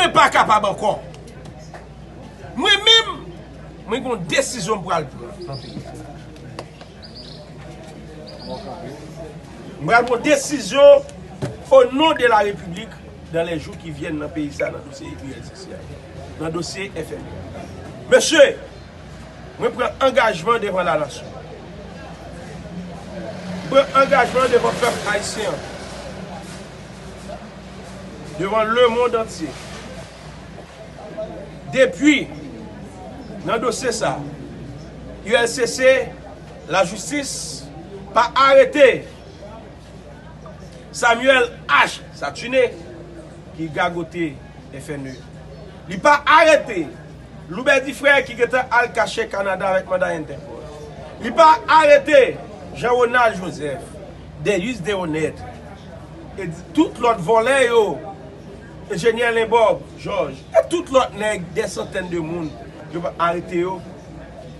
Mwen pa kapab an kon Mwen mim Mwen kon desizo mpral Mpral mwen desizo O nou de la republik Dan le jou ki vyen nan peyi sa Nan dosye FMI Mwen pren Engajman devan la lanson Pren engajman devan fèr traisyen Devan le mond an tiye Depwi, nan do se sa, YLCC, la justis, pa arete Samuel H. Satune, ki gagote e fenu. Li pa arete l'oubezi frè ki geta al kache Kanada rekman da YNTP. Li pa arete Jean-Renat Joseph, de Yus Deonet, et tout lot volè yo, E jenye alen Bob, George, et tout lot neg des centen de moun je va arite yo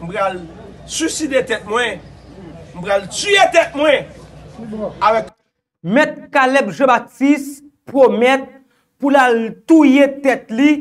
mbre al suside tet mwen mbre al tuye tet mwen Mèd Kaleb Jebatis promet pou la touye tet li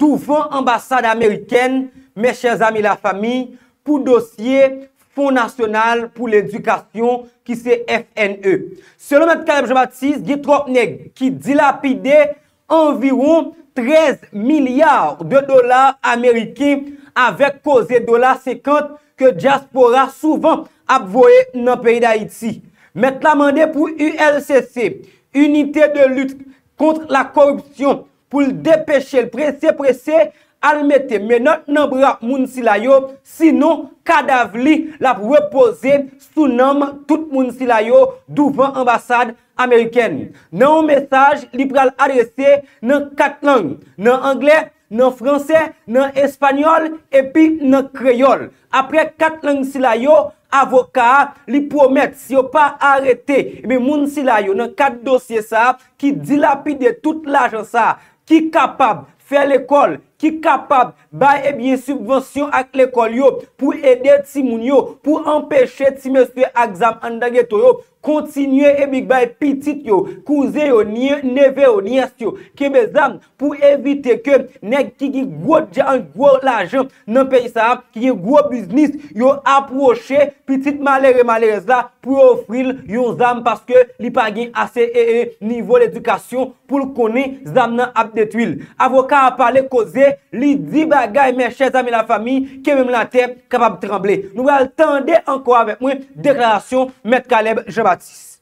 touvan ambassade amerikèn, mes chèz ami la fami, pou dosye Fonds National pou l'Edukasyon ki se FNE Selon Mèd Kaleb Jebatis, gitrop neg ki dilapide Environ 13 milyard de dolar Ameriki avek koze dolar 50 ke diaspora souvan ap voye nan peyi da iti. Met la mande pou ULCC, Unite de lutte kontre la korupsyon pou l depeshe l prese prese, al mette menot nan bra moun si la yo, sinon kadavli la pou repose sou nam tout moun si la yo douvan ambasade Ameriki. Ameriken, nan ou mesaj, li pral arreste nan kat lang, nan angle, nan franse, nan espanyol, epi nan kreyol, apre kat lang si la yo, avoka, li promet, si yo pa arrete, ebe moun si la yo, nan kat dosye sa, ki dilapide tout la jansa, ki kapab, fe l'ekol, ki kapab ba ebiye subvensyon ak l'ekol yo pou ede timoun yo pou empeshe timestre ak zam an dage to yo kontinye ebiye bay pitit yo kouze yo, nye, neve yo, nye ast yo kebe zam pou evite kem nek ki gi gwo djan, gwo lajan nan peyi sa am ki gi gwo biznis yo apwoshe pitit malere malere zla pou ofril yon zam paske li pa gen ase e e nivou l'edukasyon pou l'kone zam nan ap detwil avokat ap pale koze li di bagay mè chèz amè la fami kè mè mè lan tèp kapab tremble. Nou al tende anko avè mwen deklarasyon Mèd Kaleb Jebatis.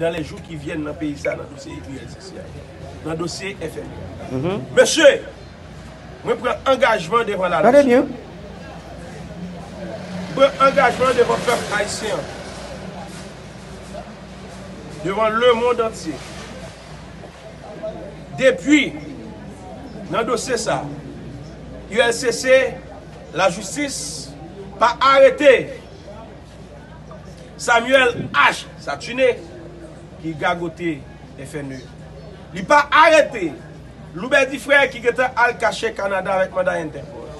Dans les jours qui viennent dans le pays sa, dans le dossier FMI. Mèche, mè pre engagement devant la lache. Mè pre engagement devant Femme Aïséan. Devant le monde entier. Depuis Nan do se sa, Yon el se se, la justis pa arete Samuel H. sa tune ki gagote e fenu. Li pa arete l'oubez di frey ki geta al kache Kanada wetman da yon tempos.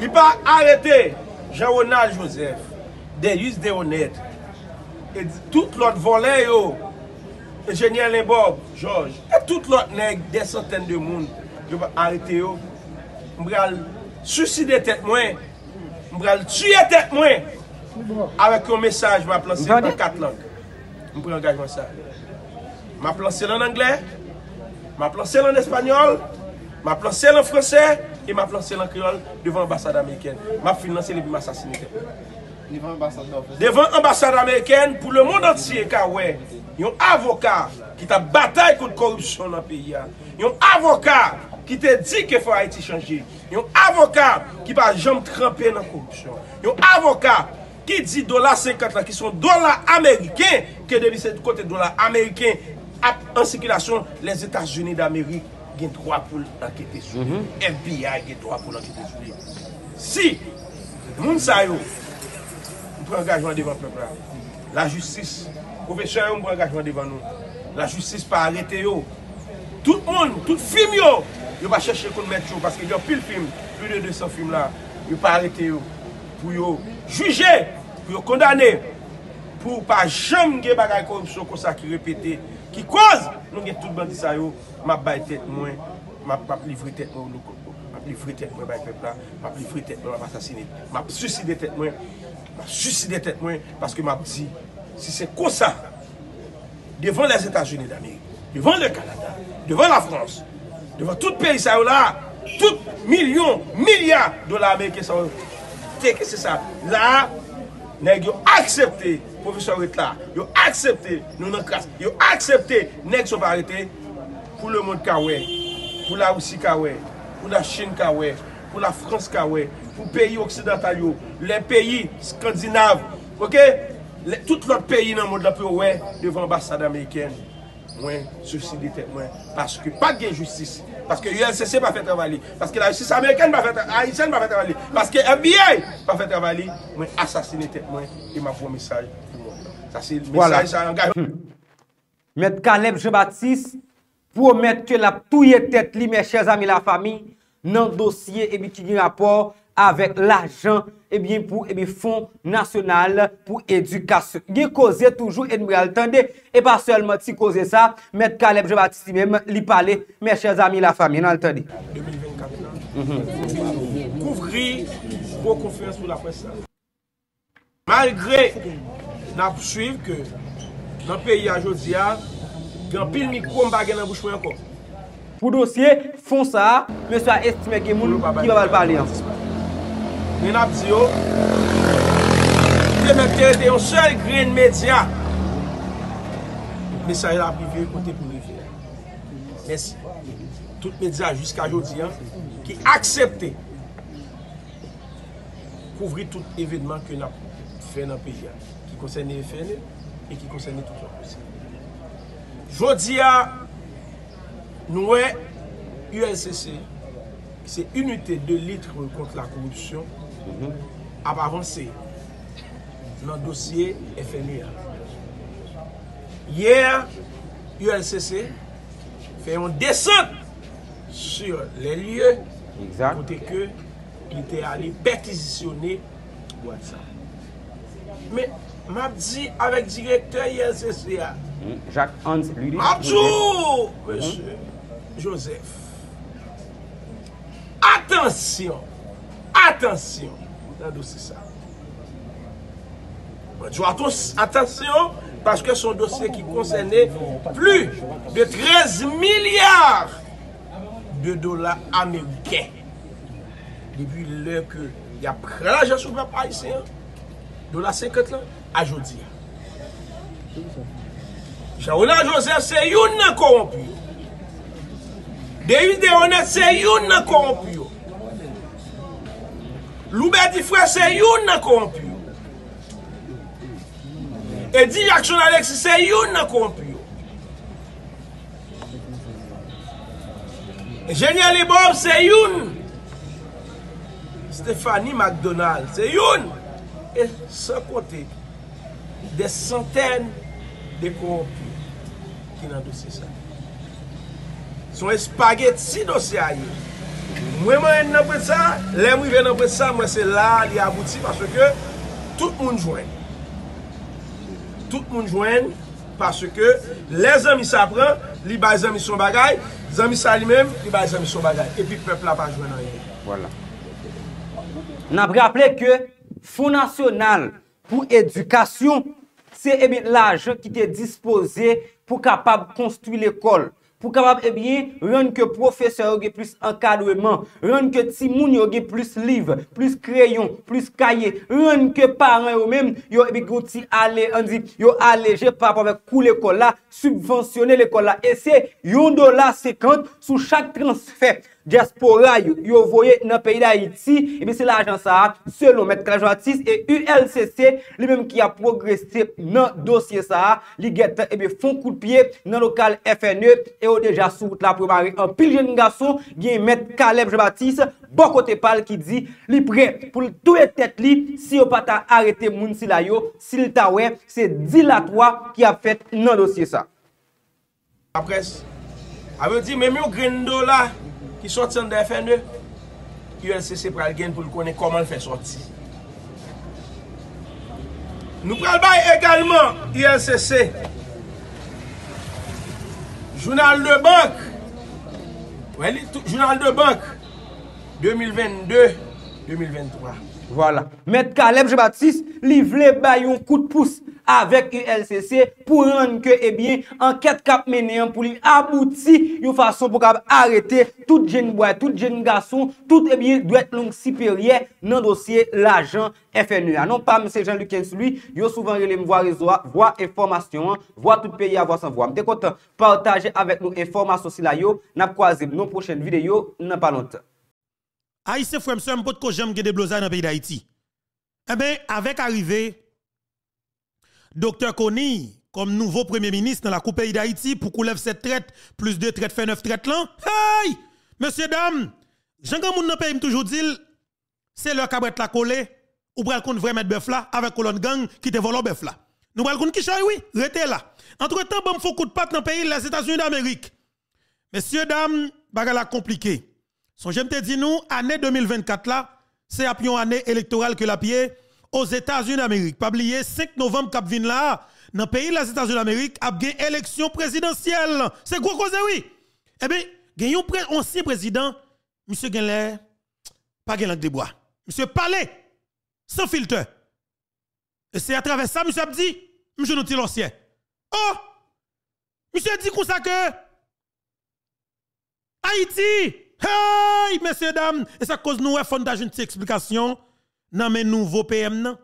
Li pa arete Jean-Renard Joseph, de Yus de Honnête, et tout l'ot volè yo, Ejennien Léborg, Georges, et tout l'ot neg des centaines de mouns yo va arite yo, mbra l'suside tet mwen, mbra l'tuye tet mwen, avèk yon mesaj, mwa plansè yon kat lank, mbra l'engajman sa, mwa plansè yon anglè, mwa plansè yon espanyol, mwa plansè yon fransè, mwa plansè yon kriol, devan ambassade Ameriken, mwa plansè yon ambassade Ameriken, pou lè moun antsye, yon avokar, ki ta batay kou de korupsyon nan piya, yon avokar, Ki te di ke fwa a iti chanje. Yon avokat ki pa jom trampè nan korupsyon. Yon avokat ki di dola 50 la, ki son dola Ameriken, ki devise kote dola Ameriken, ap ansikilasyon, les Etats-Unis d'Amerik gen 3 poula mhm. anke tesou. FBI gen 3 poula anke tesou. Si, moun sa yo, moun prengajman devan prengajman. La justis, konvechay moun prengajman devan nou. La justis pa arete yo, Tout moun, tout film yo, yo ba chèche kon met chou. Paske yo pil film, pil de 200 film la, yo pa arete yo. Pou yo juje, pou yo kondane, pou pa jom gen bagay korupsyon konsa ki repete, ki koz, nou gen tout bandisa yo, ma bay tèt mwen, ma pap livri tèt mwen, ma pap livri tèt mwen bay pepla, ma pap livri tèt mwen, ma pa sasine, ma pa susside tèt mwen, ma pa susside tèt mwen, paske ma pa si, si se konsa, devan les Etats-Unis d'Amérique, devan le Kanada, Devan la Frans, devan tout peyi sa yo la, tout milyon, milyan do la Amerike sa yo. Te, kese sa, la, neg yo aksepte, profesyon wet la, yo aksepte nou nan kras, yo aksepte neg soparete pou le moun ka wey, pou la Oussi ka wey, pou la Chin ka wey, pou la Frans ka wey, pou peyi oksidantalyo, le peyi skandinav, ok? Tout lot peyi nan moun la peyo wey devan ambassade Ameriken. Mwen soucilite mwen paske pa gen justice, paske UNCC pa fè travali, paske la justice Amerikan pa fè travali, paske NBA pa fè travali, mwen asasine te mwen, e mwen pou mensaj pou mwen. Sase, mensaj sa yon gaj. Met Kaleb Jebatsis, pou met ke la touye tèt li, me chèz ami la fami, nan dosye e biti di rapor, avèk l'ajan ebyen eh pou ebyen eh fond nasyonal pou edukasyon. Ge koze toujou e nou al tande, e pa sèl mot si koze sa, mèd Kaleb Jevatissime li pale, mè chèz ami la fami nan al tande. 2024 mhm. nan, kouvri pou konfiyans pou la presse. Malgré nan pousuiv ke nan peyi ajo diyan, gen pil mikou mbagè nan bouchouen kon. Pou dosye, fon sa, mè swa estime ke moun ki babal pale yon. men ap diyo mwen ap te ete yon sel green media mensaje la privye kote pou mwen vye mwen si tout media jusqu'a jodi ki aksepte kouvri tout evidman ki kon sene FN ki kon sene tout an jodi a noue UNCC ki se unité de litre kont la korupsyon Mhm. ap avansi nan dosye e fenia Yer ULCC feyon desen sur le liye kote ke li te ali petizisyone watsan Me mabdi avek direktor ULCC Mabjou Monse Joseph Atensyon Atensyon nan dosi sa. Jwa atons, atensyon, paske son dosi ki konsene plus de 13 milyar de dola Amerike. Depi lè ke yap prè la jasouba pa yise, dola sekat la, a jodi. Shaouna Joseph se yon nan korompyo. De yon se yon nan korompyo. Loube di fwe, se youn nan konpiyon. E di lakson alexi, se youn nan konpiyon. E jenye li bob, se youn. Stefani McDonald, se youn. E se kote, de santen de konpiyon ki nan dosi sa. Son e spaghet si dosi a youn. Mwen mwen en nan pwet sa, lè mwen en nan pwet sa, mwen se la li abouti parce ke tout moun jwen. Tout moun jwen parce ke lè zan mi sa pran, li bay zan mi son bagay, zan mi sa li men, li bay zan mi son bagay. Epi pep la pa jwen an yon. Voilà. Nan bre aple ke Fonds National pour Education se emite eh l'ajen ki te dispose pou kapab konstruy l'ekol. Pou kam ap ebiye, ren ke profeseur yoge plus ankadouman, ren ke timoun yoge plus liv, plus kreyon, plus kaye, ren ke paran yo mem yo ebi go ti ale andi, yo aleje pa ap ap avek kou lekola, subvensyone lekola, e se yon do la sekante sou chak transfert. jespo rayou yo voye nan peyi da iti, ebe se la ajan sa a, se lo met Kalem Jebatis e ULCC, li menm ki a progresi nan dosye sa a, li gete ebe fon koupiye nan lokal FNE, e o deja sou tla pou marre an pil jen n gaso, gen met Kalem Jebatis, bokote pal ki di, li pre pou l tou e tet li, si yo pata arete moun si la yo, si li ta we, se dilatwa ki a fet nan dosye sa. A pres, ave di menm yo grendola, I sot sonde FN2, I LCC pral gen pou l konen koman l fè sot si. Nou pral baye egalman I LCC. Jounal de bank. Jounal de bank. 2022-2023. Voilà. Met Kaleb Jebattis, li vle baye yon kout pouss. avèk ELCC pou renn ke ebiye eh an ket kap menè an pou li abouti yo fason pou kab arete tout jen wè, tout jen gasson, tout ebiye eh dwèt lounk siperye nan dosye l'ajan FNUA. E non pa mse Jean-Luc Kensouli, yo souvan relem vwa rezoa, vwa informasyon, vwa tout peye avwa san vwa. Mte kontan, partaje avèk nou informasyon si la yo, nap kwa zeb nou prochen videyo, nan pa notan. A yise fwemse mpot ko jem gede bloza nan peyi da iti. Ebe, eh avèk arive... Docteur Kony, comme nouveau premier ministre dans la Coupe d'Haïti, pour couler lève cette traite, plus deux traites, fait neuf traites là. Hey! Monsieur, dame, j'en moun un pays toujours dit, c'est leur cabret la collé, ou pral kon vrai mettre bœuf là, avec colonne gang qui te vole bœuf là. Nous pral kon qui oui, rete là. Entre temps, bon, faut coup de patte dans le pays, les États-Unis d'Amérique. Messieurs, dames, bagala compliqué. Son j'aime te dit nous, année 2024 là, c'est après une année électorale que la pied aux États-Unis d'Amérique. Pas oublier, 5 novembre, cap vin là, dans le pays des États-Unis d'Amérique, a gagné élection présidentielle. C'est gros cause, oui. Eh bien, eu un ancien président, monsieur Genler, pas gagné de bois. Monsieur Palais, sans filtre. Et c'est à travers ça, monsieur Abdi, monsieur l'ancien. Oh! Monsieur dit qu'on ça que Haïti! Hey, messieurs, dames, et ça cause nous, fondage une explication dans mes nouveaux PM nan.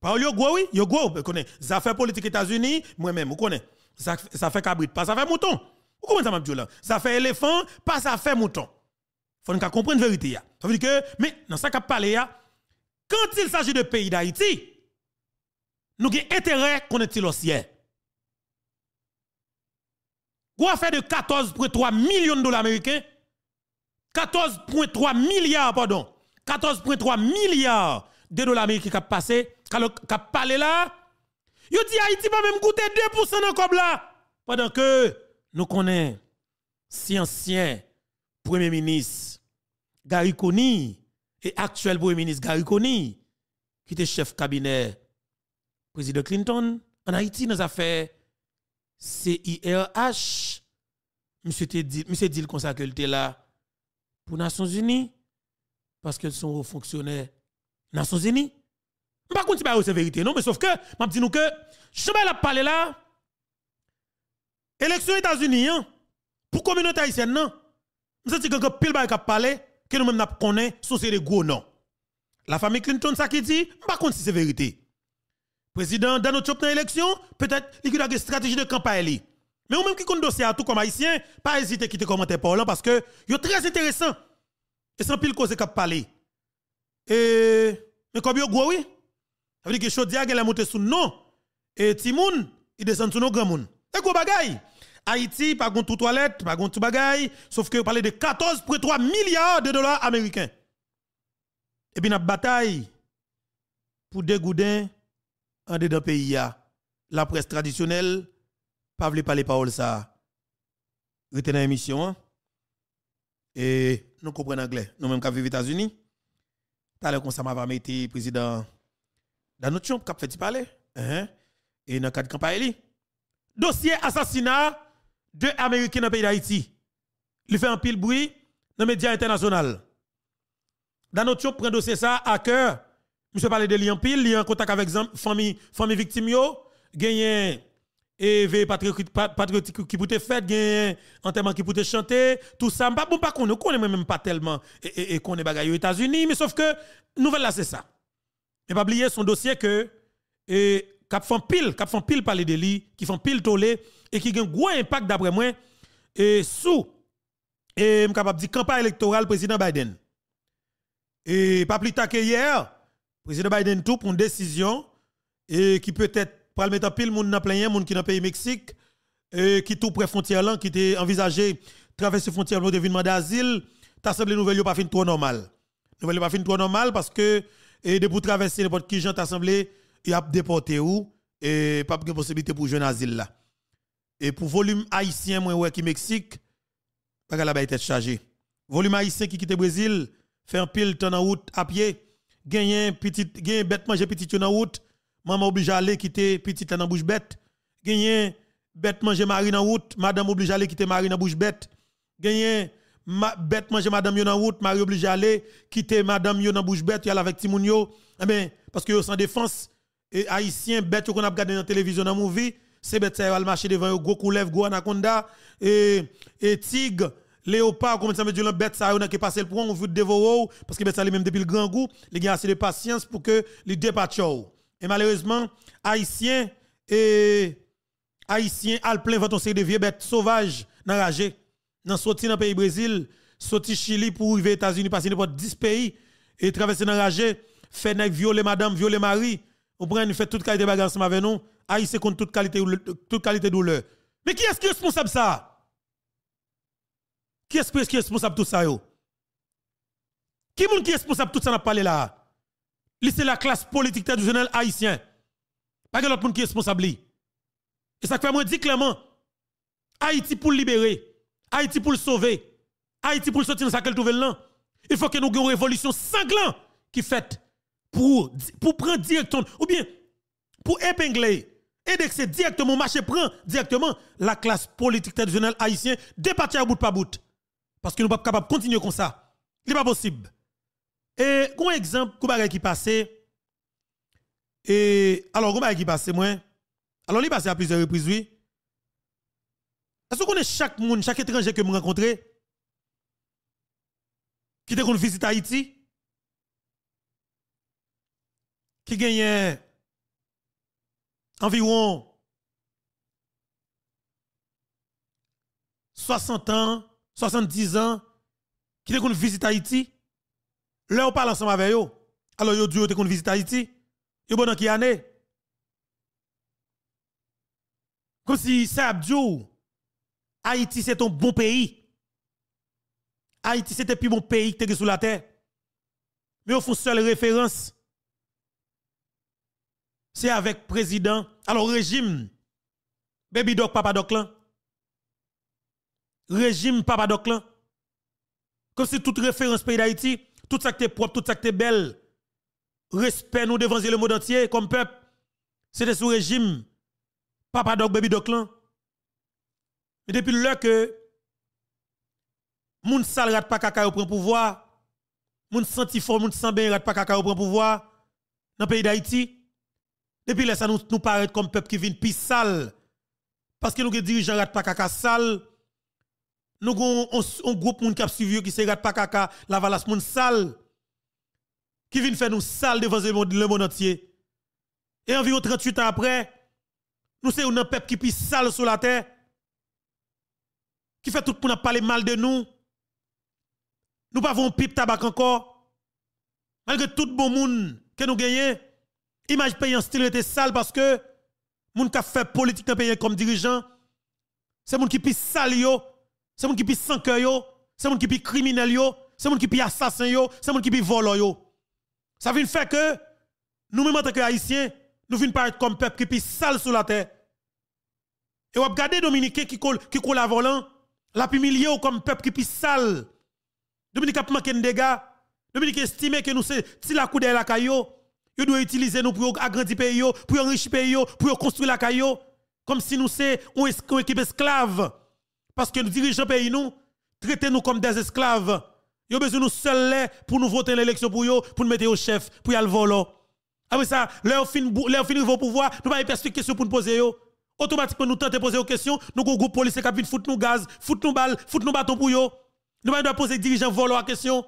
Par yo gros oui, yo gros, ben Ça fait politique États-Unis, moi-même, vous connaissez. Ça fait cabrit, pas ça fait mouton. Vous comprenez ça m'a dit là Ça fait éléphant, pas ça fait mouton. Faut qu'on comprenne la vérité Ça veut dire que mais dans ça qu'a parlé quand il s'agit de pays d'Haïti, nous avons intérêt qu'on est ciel a fait de 14,3 millions de dollars américains, 14,3 milliards, pardon, 14,3 milliards de dollars américains qui ont passé, qui ont parlé là. ont dit Haïti va même coûter 2% dans le là. Pendant que nous connaissons si ancien Premier ministre Gary et actuel Premier ministre Gary qui était chef cabinet président Clinton en Haïti dans avons fait CIRH. Monsieur dit, monsieur dit le était là pour Nations Unies parce qu'elles sont fonctionnaires Nations Unies. Je ne sais pas si c'est vérité, non, mais sauf que, je dis nous que, je la parler là, élection États-Unis, hein, pour la communauté haïtienne, non. Je sais que pile bail parler. parlé, que nous-mêmes nous connaissons, sont des gros noms. La famille Clinton, ça qui dit, je ne si c'est vérité. Président Donald Trump dans l'élection, peut-être qu'il a une stratégie de campagne. Mais vous-même qui compte dossier à tout comme haïtien, pas hésiter à quitter commentaire pour parce que c'est très intéressant. Et sans pile cause qu'a parler. Et mais comme yo gros oui. Ça veut dire que Chaudière elle sous non et Timoun il descend sous nos grands moun. C'est gros bagaille. Haïti pas gon tout toilette, pas gon tout bagaille, sauf que parler de 14.3 milliards de dollars américains. Et bien, la bataille pour dégoudin en dedans pays La presse traditionnelle pas voulait parler parole ça. Retenez l'émission. Hein. Et nous comprenons l'anglais. Nous même qui vivons aux États-Unis, tout à l'heure, ça m'a été président dans notre chambre, qui a fait parler, hein? et dans le cadre de campagne. Dossier assassinat de Américains dans le pays d'Haïti. Il fait un pile bruit dans les médias internationaux. Dans notre chambre, prend dossier ça à cœur. Monsieur parlait de lien pile, lien en contact avec famille, famille victime, et Patriotique patriotique qui pouvaient faire en enterrement qui pouvaient chanter tout ça pas bon pas qu'on ne connaît même pas tellement et, qu'on est e, e, aux États-Unis mais sauf que nouvelle là c'est ça Mais pas oublier son dossier que et cap font pile cap font pile parler de lui qui font pile toller et qui gagne gros impact d'après moi et sous et dire campagne électorale président Biden et pas plus tard que hier président Biden tout pour une décision et qui peut être pour mettre pile monde dans plein monde qui dans pays Mexique et qui tout près frontière là qui était envisagé traverser frontière pour devenir mandat d'asile t'as semblé nouvelle pas fin trop normal nouvelle pas fin trop normal parce que et de pour traverser n'importe qui gens t'as semblé il a déporté où et pas de possibilité pour jeune asile là et pour volume haïtien moins ouais qui Mexique pas la ba tête chargée volume haïtien qui quitte Brésil fait un pile temps en route à pied gagne petit gagne bête manger petit en route maman oblige à aller quitter petite dans bouche bête. Gagné bête manger mari nan route, madame oblige à aller quitter dans la bouche bête. Gagné ma, bête manger madame yon la route, Marie oblige à aller quitter madame yon la bouche bête, yal avec Timoun yo. Eh ben, parce que yo sans défense, et haïtien bête qu'on a regardé dans la télévision dans movie, c'est bête ça va marcher devant yo gros un gros anaconda et tig, tigre. Léopard, comme ça me dit, bête ça, on a passé le point, on veut dévorer, parce que bête ça, même depuis le grand goût, les gars, assez de patience pour que les dépassent. Et malheureusement, Haïtiens et Haïtiens al plein vent série de vieux bêtes sauvages enragés. Dans sorti dans pays Brésil, sorti Chili pour arriver aux États-Unis, passer n'importe 10 pays et traverser enragés, fait nèg violer madame, violer mari, on prend fait toute qualité bagarre avec nous, Haïtien contre toute qualité toute qualité douleur. Mais qui est-ce qui est responsable ça Qui est-ce qui est responsable de tout ça yo? Qui est-ce qui est responsable de tout ça n'a parlé là c'est la classe politique traditionnelle haïtienne. Pas que l'autre monde qui est responsable. Et ça fait moi dire clairement, Haïti pour libérer, Haïti pour le sauver, Haïti pour sortir de sa qu'elle trouve là. Il faut que nous ayons une révolution sanglante qui fait pour, pour prendre directement, ou bien pour épingler, indexer directement, marché prendre directement la classe politique traditionnelle haïtienne, départir bout par bout. Parce que nous ne sommes pas capables de continuer comme ça. Ce n'est pas possible. Et, comme exemple, comment qui passé, et, alors, comment qui passe, moi, alors, il passe à plusieurs reprises, oui. Est-ce qu'on connaît chaque monde, chaque étranger que je rencontre, qui te qu'on visite Haïti, qui gagne environ 60 ans, 70 ans, qui te qu'on visite Haïti, Là, on parle ensemble avec eux. Alors, yo, ont te qu'ils visite Haïti. Yo, bon, dans qui année? Comme si ça Abdou, Haïti, c'est un bon pays. Haïti, c'est le plus bon pays qui tu sous la terre. Mais on fait seule référence. C'est avec président, alors régime, baby doc, papa doc là. Régime, papa doc là. Comme si toute référence pays d'Haïti, tout ça qui est propre, tout ça qui est belle, respect nous devant le monde entier comme peuple, c'était sous régime, papa doc, baby doc, là. Mais depuis l'heure que moun sal rate pas kaka prend pouvoir, moun senti fort, moun sans bien rate pas kaka prend pouvoir dans le pays d'Haïti, depuis là ça nous, paraît comme peuple qui vient pis sale, parce que nous dirigeants rate pas kaka sale, nous avons un groupe qui a suivi qui se rate pas caca, la valas moun sale. Qui vient faire nous sale devant le monde entier. Et environ 38 ans après, nous sommes un peuple qui pisse sale sur la terre. Qui fait tout pour nous parler mal de nous. Nous pas de pipe tabac encore. Malgré tout bon monde que nous gagnons, image pays en style était sale parce que moun qui fait politique dans pays comme dirigeant, c'est moun qui pisse sale yo. C'est mon qui pi sans cœur yo, c'est mon qui pi criminel yo, c'est mon qui pi assassin yo, c'est mon qui pi volo yo. Ça vient faire que nous même en tant que haïtiens, nous venons paraître comme peuple qui pi sale sur la terre. Et on regardez Dominique qui colle qui colle à volant, la humilié comme peuple qui pi sale. Dominique a manqué de dégâts. Dominique estime que nous c'est si la coude la caillou, ils doivent utiliser nous pour agrandir pays pour enrichir pays pour construire la caillou comme si nous c'est une équipe esclave. Parce que nous dirigeons pays nous, traitez nous comme des esclaves. Yo besoin nous seuls pour nous voter l'élection pour yo, pour nous mettre au chef, pour y aller voler. Après ah ça, leur fin leur fin vos pouvoir, nous pas que question pour nous poser Automatiquement nous tentons poser aux questions, nous avons groupe policiers qui vient foutre nous gaz, foutre nous balles, foutre nous bâton pour nous. Nous pas poser dirigeants voler à question.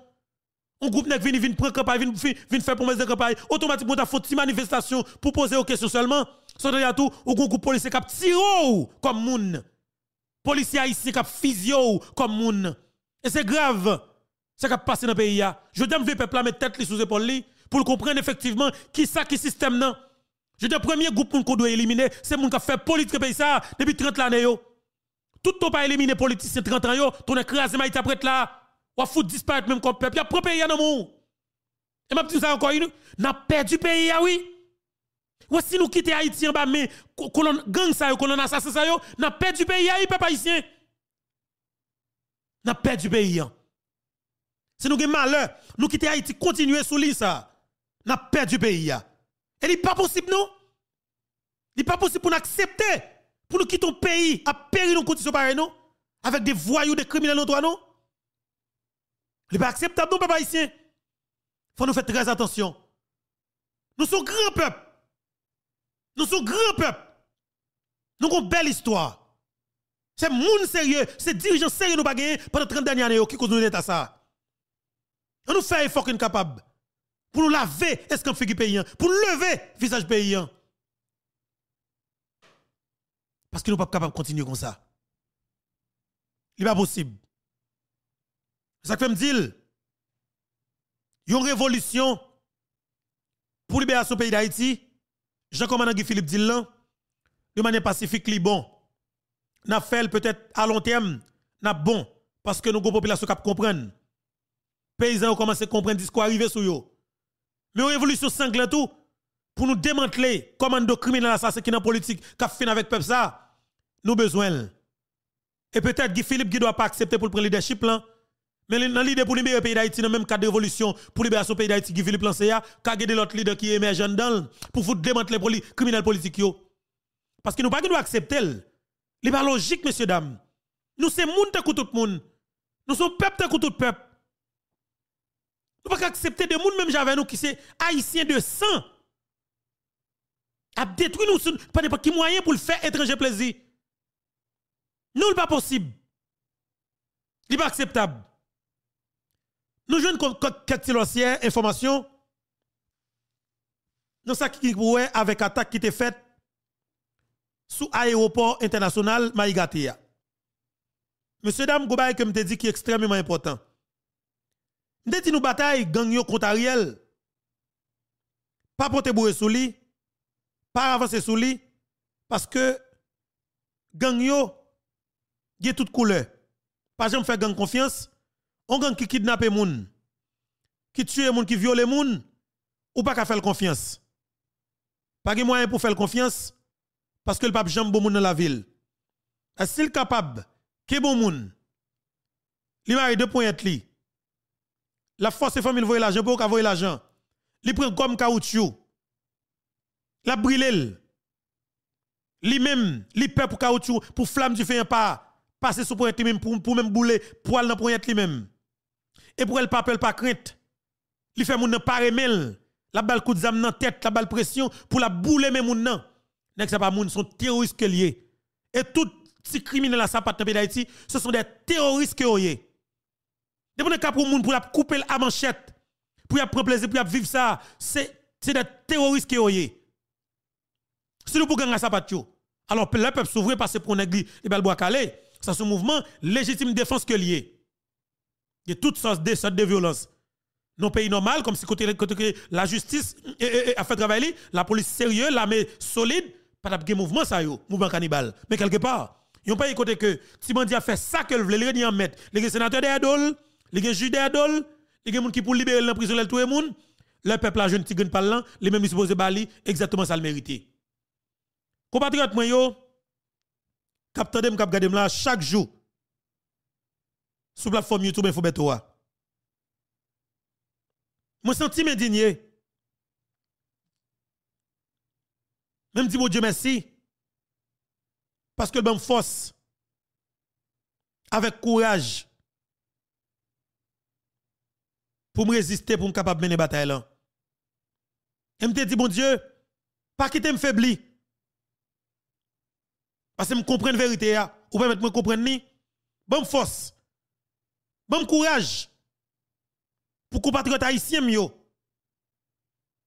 Un groupe nèg vient vient prendre campagne, vient faire promesse de campagne, automatiquement ta faute manifestation pour poser aux questions seulement. Sans dire tout, un groupe policier qui tire comme nous policiers ici qui physio comme moun. Et c'est grave. C'est qui passé dans le pays. Je veux le peuple mettre tête sous les épaules pour comprendre effectivement qui ça qui système non Je le premier groupe qu'on doit éliminer, c'est monde qui a fait politique pays ça depuis 30 ans Tout ton pas éliminer politicien 30 ans yo, ton écrasé maïta prête là. Ou a foutre disparaître même comme peuple. Il y a propre pays dans monde. Et m'a dit ça encore une, n'a perdu pays oui. Ou si nous quittons Haïti en bas, mais gang ça, colonne assassin ça, n'a perdu du pays, Papa peuple haïtien. N'a perdu du pays. Hein. Si nous avons malheur, nous quittons Haïti, continuer sous l'île ça. N'a perdu du pays. Hein. Et n'est pas possible, non? n'est pas possible pour nous accepter, pour nous quitter le pays, à périr nos conditions pareilles, non? Avec des voyous, des criminels, non? non? n'est pas acceptable, non, papa haïtien? Faut nous faire très attention. Nous sommes grands peuples. Nous sommes grand peuple. Nous avons une belle histoire. C'est monde sérieux, c'est dirigeant sérieux nous pas pendant 30 dernières années qui cause nous l'état ça. On nous fait effort incapable pour nous laver du paysan, pour nous lever visage pays. Parce que nous pas capable de continuer comme ça. Il n'est pas possible. Ça fait me dire, il y a une révolution pour libérer ce pays d'Haïti. Jean Commandant Guy Philippe dit de manière pacifique, li bon. N'a fait peut-être à long terme, n'a bon, parce que nos populations cap comprennent. Paysans ont commencé à comprendre ce qui arrivé sur eux. Mais une révolution sanglante pour nous démanteler commando criminel assassin qui dans politique, qui a avec peuple ça, nous besoin. Et peut-être que Philippe qui doit pas accepter pour le leadership là, mais dans l'idée pour libérer le pays d'Haïti, dans le même cadre de révolution, pour libérer ce pays d'Haïti, est Philippe Lanseya, a de l'autre leader qui émerge dans pour foutre démanteler les criminels politiques. Parce que nous ne pouvons pas accepter. ce n'est pas logique, messieurs, dames. Nous sommes gens qui sont tout le monde. Nous sommes peuple avec tout le peuple. Nous ne pouvons pas accepter des gens, même j'avais nous, qui sont haïtiens de sang. À détruire nous, pas n'importe qui moyen pour le faire étranger plaisir. Nous, ce pas possible. Ce n'est pas acceptable. Nous jouons quelques information. Nous avons avec attaque qui était faite sous aéroport international Maïgatea. Monsieur dame Goubay que dit qui est extrêmement important. Nous dit nous bataille contre Ariel. Pas porter sous lui, pas avancer sous lui parce que les yo gè toute couleur. Pas jamais faire gang confiance. On gang qui kidnappe moun, qui tue moun, qui viole moun, ou pas qu'à faire confiance. Pas de moyen pour faire confiance, parce que le pape Jean bon moun dans la ville. Est-ce qu'il est capable, que bon moun, li marie deux points li, la force la famille voye l'argent, pour qu'à voye l'argent, Il prend comme caoutchouc, la brille. li même, li peur pour caoutchouc, pour flamme du feu pas, passer sous point même pour, même bouler, poil dans point li même et pour elle pas peur pas crainte li fait moun nan pas remel la balle coup de zam nan tête la balle pression pour la bouler même mon nan n'est ça pas moun sont terroristes que lié et tout ces criminels là ça pas dans d'Haïti ce sont des terroristes que oyé depuis le cap pour moun pour la couper la manchette pour y prendre plaisir pour y vivre ça c'est c'est des terroristes que oyé si le bougan ça pas alors le peuple parce que pour nèg li et bal bois calé ça ce mouvement légitime défense que lié il y a toutes sortes de, sortes de violences. Dans pays normal, comme si côté, côté la justice eh, eh, eh, a fait travailler, la police sérieuse, l'armée solide, pas de mouvement, ça mouvement cannibale. Mais quelque part, ils n'ont pas côté que si dit a fait ça que le voulait, les y a Les sénateurs de Adol, les juges de Adol, les gens qui pour libérer l'emprisonner tout le monde, le peuple a jeune tigre par là, les mêmes supposés bali, exactement ça le mérité. Compatriotes, moi yo, cap de cap chaque jour, sur la plateforme YouTube Info Betoa. Je me sens indigné. Même dis mon Dieu merci. Parce que je bon force, avec courage, pour me résister, pour me capable de mener bataille Je me dis, bon Dieu, pas quitter me faiblir. Parce que je comprends la vérité, ou pas me comprendre ni. Bonne force. Bon courage pour compatriotes haïtiens mio.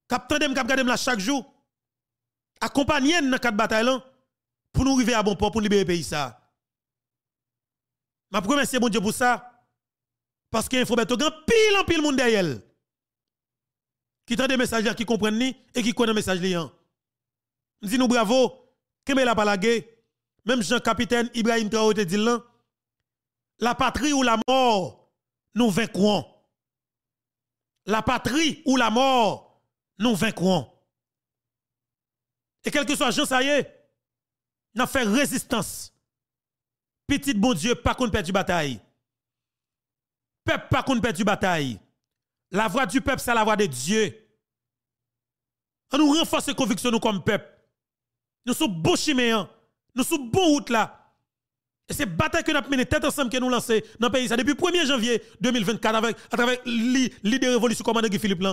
Captain la chaque jour. Accompagner dans quatre batailles pour nous arriver à bon port pour libérer le pays ça. M'a remercier bon Dieu pour ça parce qu'il faut mettre grand pile en pile monde derrière. Qui des messages qui comprennent ni et qui connaissent message liant. Dis nous bravo, Kembe la même Jean capitaine Ibrahim Traoré dit là la patrie ou la mort, nous vaincrons. La patrie ou la mort, nous vaincrons. Et quel que soit Jean, ça y est, nous fait résistance. Petit bon Dieu, pas qu'on perd du bataille. Peuple, pas qu'on perd du bataille. La voix du peuple, c'est la voix de Dieu. On nous renforce nos convictions nous comme peuple. Nous sommes bons chiméens. Nous sommes bons routes là. Et c'est bataille que nous avons mené tête ensemble que nous lancé dans le pays ça depuis 1er janvier 2024 avec à travers l'idée révolution commandant de Philippe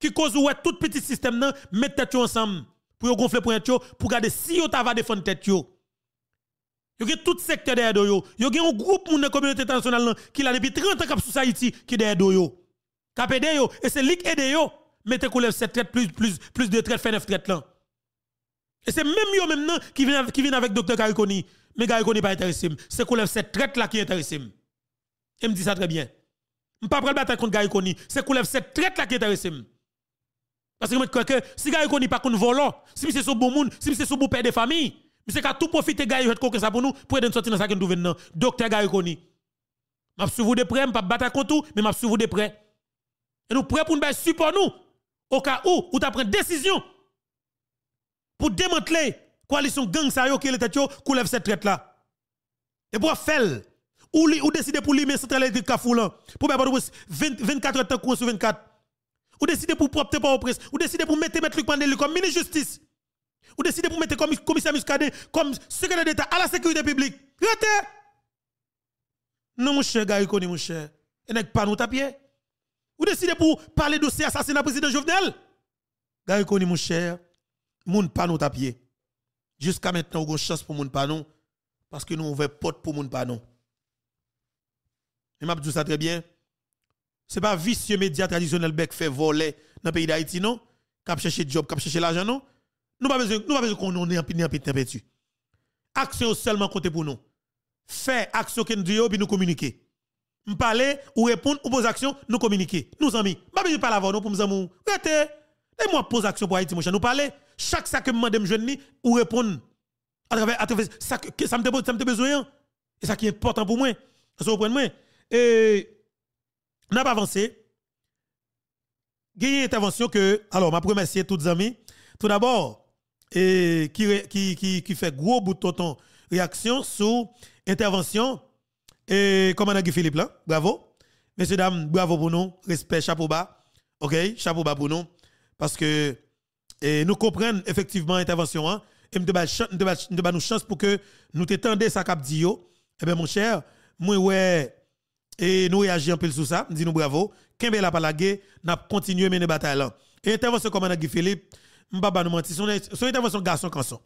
qui cause ouais tout petit système de mettre tête ensemble pour gonfler pour pour garder si vous ta va défendre tête yo. Yo gen tout secteur derrière yo, yo avez un groupe moun de communauté internationale qui là depuis 30 ans cap sous Haïti qui derrière yo. Cap et c'est lik qui yo mettez qu'on lève 7 traite plus plus plus de traite Et c'est même yo même qui vient qui vient avec docteur Karikoni mais gars, il n'est pas intéressé. C'est Koulev, cette traite là qui est intéresse. Il me dit ça très bien. Je ne pas le bataille contre Gary Koni. C'est Koulev, cette traite là qui est intéresse. Parce que je crois que si Gary Koni pas contre volant, si c'est son bon monde, si c'est son bon père de famille, c'est qu'à tout profiter Gary Koni ça pour nous, pour aider nous sortir dans ça que nous venons. Docteur Gary Koni. Je suis de près, je ne pas battre contre tout, mais je suis de prêt. Et nous prêts pour nous ben, support nous, au cas où, où tu une décision pour démanteler coalition gang ça yo qui est tête yo cette traite là et pour faire ou li, ou décider pour lui centrale électrique Kafoulan pour pas 24 heures temps sur 24 ou décider pour propre pas au presse ou décider pour mettre mettre Luc Mandel comme ministre justice ou décider pour mettre comme commissaire Muscadet comme secrétaire d'état à la sécurité publique Rete! non mon cher gars connaît mon cher et n'est pas nous tapier ou décidez pour parler de assassinats assassinat président Jovenel gars mon cher mon pas nous tapier Jusqu'à maintenant, on a une chance pour moun pas Parce que nous, avons ouvert porte pour les gens. Et m'a dit ça très bien. Ce n'est pas vicieux média traditionnel qui fait voler dans le pays d'Haïti, non? Cap le job, cap cherché l'argent, non? Nous pas besoin, pas besoin qu'on ait un en Action seulement côté pour nous. Faire action que nous disons, puis nous communiquer. Nous parler, ou répondre, ou poser action, nous communiquer. Nous amis, pas besoin de parler avant nous pour nous amour. Arrêtez. Et moi, pose action pour Haïti, mon cher. Nous parler chaque sac que me demande jeune ni répondre à travers à travers ça que ça me ça me besoin hein. et ça qui est important pour moi ça vous moi et n'a pas avancé une intervention que alors m'a remercier toutes les amis tout d'abord et qui, qui, qui, fait gros bout de ton réaction sur intervention et commandant Guy Philippe là bravo messieurs bravo pour nous respect chapeau bas OK chapeau bas pour nous parce que et nous comprenons effectivement l'intervention. Hein. Et nous avons nous chance pour que nous t'étendions ça cap dit Eh bien, mon cher, moi, ouais, et nous réagissons un peu sur ça. Nous disons bravo. Kembe la nous n'a continué mener bataille là. Et intervention comme Guy Philippe, pas nous mentir. Son, son intervention garçon canson.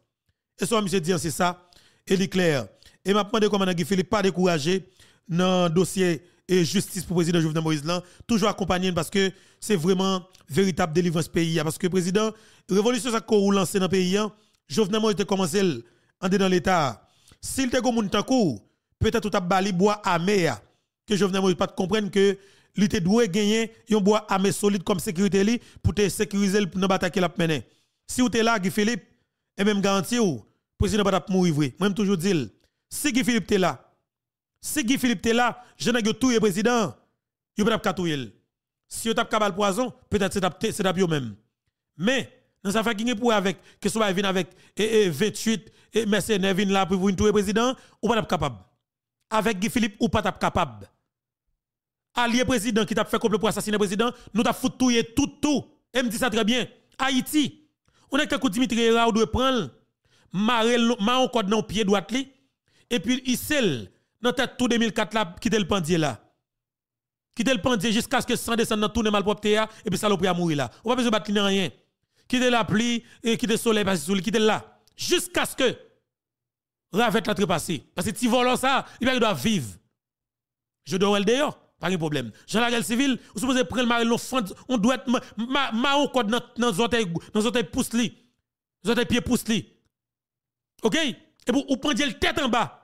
Et son monsieur dit c'est ça, et est clair. Et m'a demandé comment Guy Philippe pas découragé dans le dossier et justice pour le président Jovenel Moïse là, toujours accompagné parce que c'est vraiment véritable délivrance pays. Hein. Parce que président, la révolution ça qu'on dans le pays, hein. Jovenel Moïse a commencé à dans l'État. S'il te go peut-être tout a bali bois amé hein. que Jovenel Moïse pas comprendre que l'été doit gagner un bois armé solide comme sécurité pour te sécuriser ne bataille qui la mené. Si vous êtes là, Guy Philippe, et même garanti le président pas mourir vrai. Même toujours dit, si Guy Philippe est là, si Guy Philippe est là, je n'ai pas tout le président. Il ne peut pas tout Si vous avez le poison, peut-être c'est c'est le même. Mais, dans sa qui pour avec, que ce soit avec 28 et mercenaires là pour tout le président, ou pas capable. Avec Guy Philippe, ou pas capable. Allié président qui t'a fait complot pour assassiner le président, nous t'a foutu tout tout. Et me dit ça très bien. Haïti, on a que Dimitri Raoult doit prendre, ma marrer encore dans le pied droit, et puis il dans tête tout 2004 là, quitter le pendier là. Quitter le pendier jusqu'à ce que sans descendre dans le malpropre et puis ça saloperie à mourir là. On pas besoin de battre rien. Quitter la pluie et quitter le soleil parce Qui là jusqu'à ce que Ravette l'a trépassé. Parce que si volant ça, il doit vivre. Je dois le dehors, pas de problème. Jean la guerre civile, vous supposez prendre le mari, on doit être mal code dans les orteils, dans les autres pousses. dans autres pieds poussés. Ok? Et vous prenez le tête en bas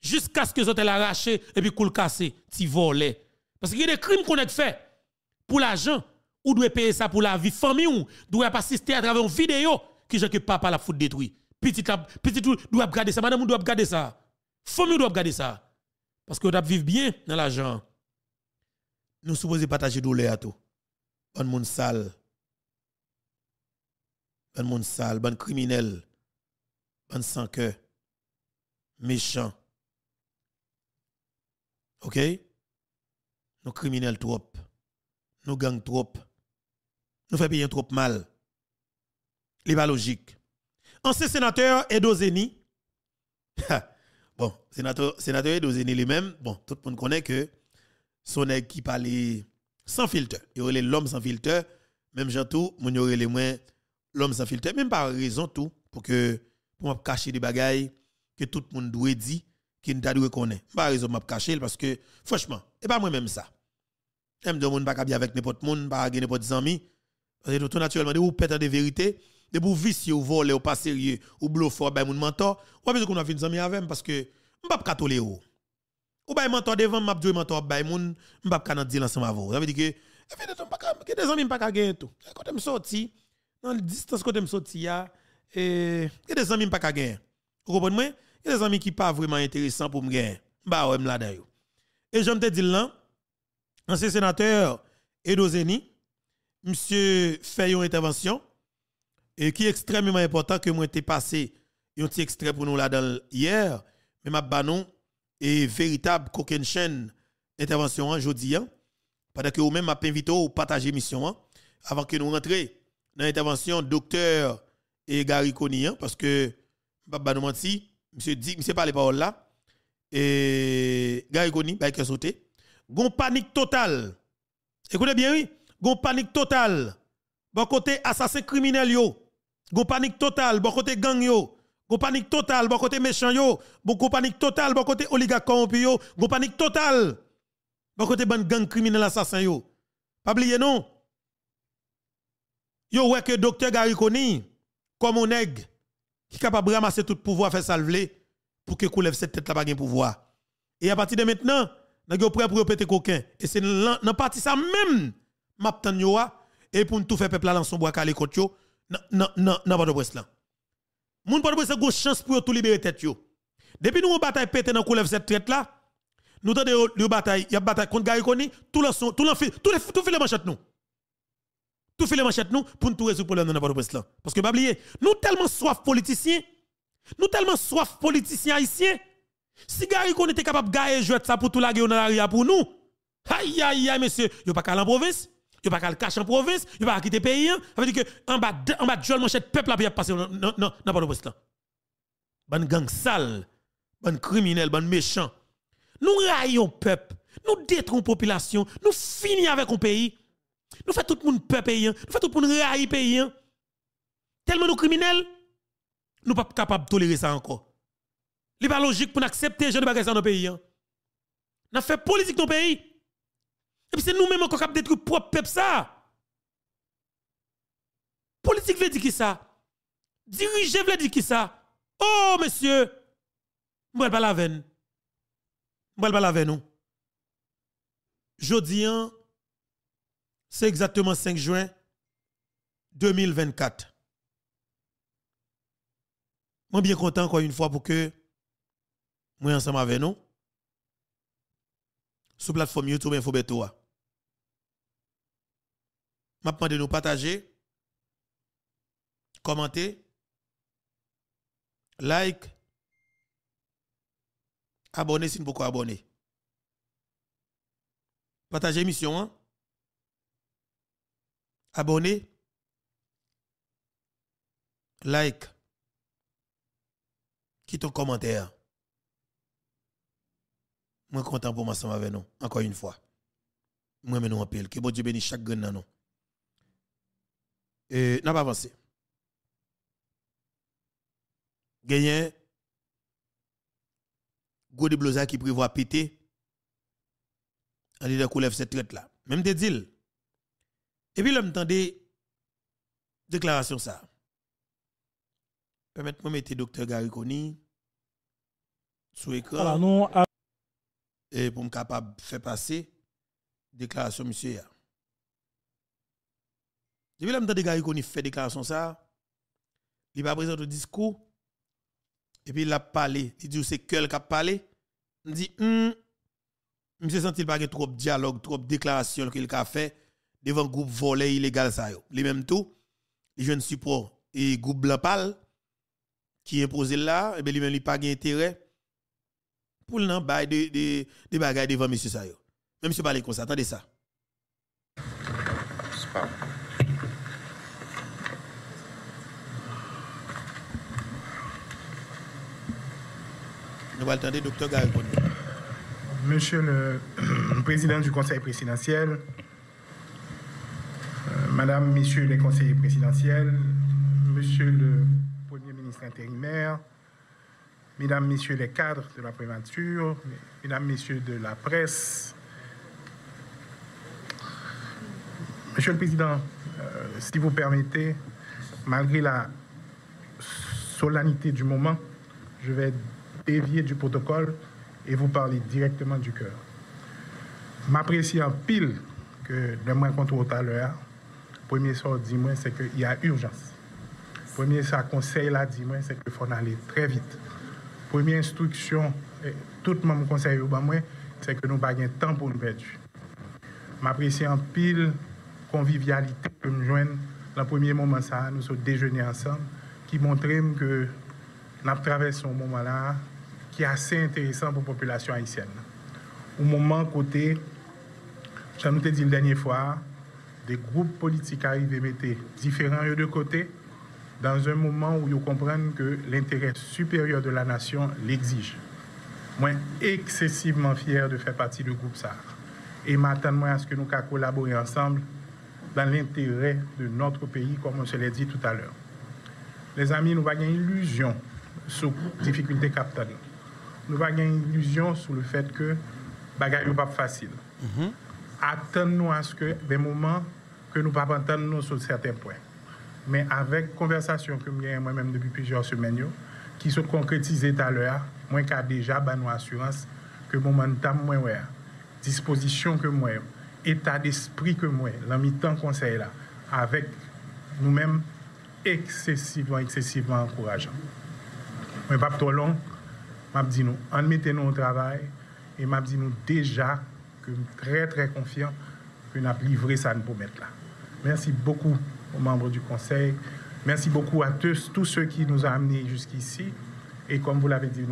jusqu'à ce que vous te arraché et puis coule cassé, ti volé. Parce qu'il y a des crimes qu'on a fait pour l'argent, ou doit payer ça pour la vie famille ou doit assister à travers une vidéo qui je que papa la fout détruit. Petit petit doit regarder ça, madame doit regarder ça. Famille doit regarder ça. Parce que doit vivre bien dans l'argent. Nous supposons partager douleur à tout. Bon monde sale. Bon monde sale, bon criminel. Bon sans cœur. Méchant OK nos criminels trop. nos gangs trop. Nous faisons payer trop mal. Les pas logique. Ancien sénateur Edozeni. bon, sénateur, sénateur lui-même, bon, tout le monde connaît que son qui parlait sans filtre. Il y aurait l'homme sans filtre. Même jean tout, mon y aurait les moins l'homme sans filtre. Même par raison tout, pour que pour cacher des bagailles que tout le monde doit dire qui ne t'a reconnaît. Pas raison m'a caché parce que franchement, et pas moi même ça. Même de monde pas capable avec n'importe monde, pas avec n'importe ami. Parce que tout naturellement de ou pète des vérités, de vous vicier ou voler ou pas sérieux ou bluffer ben mon mentor, ou besoin qu'on a fini ami avec parce que m'pa pas tolé oh. ou. Ou ben mentor devant m'a jouer mentor ben mon m'pa pas dire ensemble avant. vous. Ça veut dire que évidemment eh, pas que des amis pas gagner tout. Eh, quand me sorti dans la distance côté me sorti ya et eh, des amis pas gagner. Vous comprenez il y a des amis qui pas vraiment intéressants pour me Bah ouais, Et je te dire. là, ancien sénateur Edo Zeni, monsieur fait une intervention et qui est extrêmement important que moi été passé un petit extrait pour nous là dans hier, mais ma banon est véritable coquin chaîne intervention aujourd'hui hein, hein. pendant que vous même m'a invité à partager mission hein, avant que nous rentrions dans l'intervention docteur et Gary Konian parce que pas nous menti monsieur dit, monsieur parle parole là, et Gary Koni, Baker sauté, gon panique totale. Écoutez bien, oui, gon panique totale. Bon côté assassin criminel yo, gon panique totale, bon côté gang yo, gon panique totale, bon côté méchant yo, bon panique totale, bon côté oligarque corrompu gon panique totale. Bon côté bande gang criminel assassin yo. Pas oublier non. Yo ouais que docteur Gary comme on qui est capable de ramasser tout pouvoir, faire salver pour que coulève cette tête là pas pouvoir. Et à partir de maintenant, nous sommes prêts pour péter coquin. Et c'est dans partie ça même, map ah, et pour tout faire peuple dans son bois calé côte yo, non, non, non, pas de presse là. Moun pas de presse, une chance pour tout libérer tête yo. Depuis nous, on bataille pété dans coulève cette tête là, nous avons le bataille, y a bataille contre Gary Koni, tout le tout le tout le tout le manchette nous tout filer manchette nous pour nous résoudre le problème dans de là Parce que, pas oublier, nous tellement soif politiciens, nous tellement soif politiciens haïtiens, si Gary qu'on était capable de gagner jouer ça pour tout la guerre dans la pour nous, aïe aïe aïe, monsieur, il pas qu'à en province, il pas qu'à le cacher en province, il pas qu'à quitter le pays, hein. ça veut dire que en bas en bas de manchette, peuple a passé dans le de là. Ban gang sale, ban criminel, ban méchant. Nous raillons peuple, nous détruisons population, nous finissons avec un pays. Nous faisons tout le monde peur Nous faisons tout le monde railler pays. Tellement nous criminels, nous ne sommes pas capables de tolérer ça encore. Ce n'est pas logique pour accepter les gens de bagages dans le pays. Hein. Nous faisons fait politique dans nos pays. Et puis c'est nous-mêmes encore capables de détruire propre peuple ça. Politique veut dire qui ça? Diriger veut dire qui ça? Oh, monsieur! Je ne pas la veine. Je ne pas la veine, Je dis. Hein, c'est exactement 5 juin 2024. Je suis bien content encore une fois pour que moi ensemble avec nous sur la plateforme YouTube InfoBeto. Je demande de nous partager, commenter, like, abonner si vous pouvez abonner. Partagez l'émission. Hein? abonnez, like, quitte un commentaire. Moi content pour m'assembler avec nous, encore une fois. Moi nous en pile. Que bon Dieu bénisse chaque grain dans nous. Et n'a pas avancé. Gagné Gode de Blosa qui prévoit péter. On dit de coulève cette traite là. Même des deals. Et puis, l'homme des déclaration ça. Permettez-moi de mettre docteur Gariconi sous écran. Alors, ah, ah. Et pour me capable de faire passer déclaration monsieur. Et puis, l'homme Gary Gariconi fait déclaration ça, il va présenter le discours. Et puis il a parlé, il dit c'est quel qui a parlé. Il dit, hum, sent sens pas trop de dialogue, trop de déclaration qu'il a fait devant groupe volé illégal ça yo. Les mêmes tout, les jeunes support et le groupe Blapal qui imposé là, et eh bien lui-même il pas intérêt pour le bail de de, de devant monsieur ça yo. Même si parler comme ça, attendez ça. Nous allons attendre docteur Gary Monsieur le président du conseil présidentiel, euh, madame, Messieurs les conseillers présidentiels, Monsieur le Premier ministre intérimaire, Mesdames, Messieurs les cadres de la préventure, Mesdames, Messieurs de la presse, Monsieur le Président, euh, si vous permettez, malgré la solennité du moment, je vais dévier du protocole et vous parler directement du cœur. M'apprécie en pile que de me tout à l'heure Premier sort, dit moi c'est qu'il y a urgence. Premier ça conseil, là, dit c'est qu'il faut aller très vite. Première instruction, eh, tout le monde conseil, bah, c'est que nous n'avons pas de temps pour nous perdre. M'apprécie en pile convivialité que nous joindre Dans le premier moment, ça, nous sommes déjeuné ensemble, qui montrait que nous traversons un moment là qui est assez intéressant pour la population haïtienne. Au moment côté, ça nous dit la dernière fois, des groupes politiques arrivent mettent différents de côté dans un moment où ils comprennent que l'intérêt supérieur de la nation l'exige. Moi, excessivement fier de faire partie du groupe SAR. Et m'attends à ce que nous collaborer ensemble dans l'intérêt de notre pays, comme on se l'a dit tout à l'heure. Les amis, nous avons une illusion sur la difficulté capitale. Nous avons une illusion sur le fait que les ne sont pas faciles. Mm-hmm attendons à ce que des moments que nous ne pas entendre nous sur certains points. Mais avec conversation que j'ai moi-même depuis plusieurs semaines, qui se concrétisent à l'heure, moi qui déjà ben, bah assurance que momentum moi disposition que moi, état d'esprit que moi, l'ami conseil là, avec nous-mêmes excessivement, excessivement encourageant. Mais pas trop long, m'a dit nous, en mettez nous au travail et m'a dit nous déjà que très très confiant que nous avons livré ça nous mettre là. Merci beaucoup aux membres du Conseil. Merci beaucoup à tous, ceux qui nous ont amenés jusqu'ici. Et comme vous l'avez dit,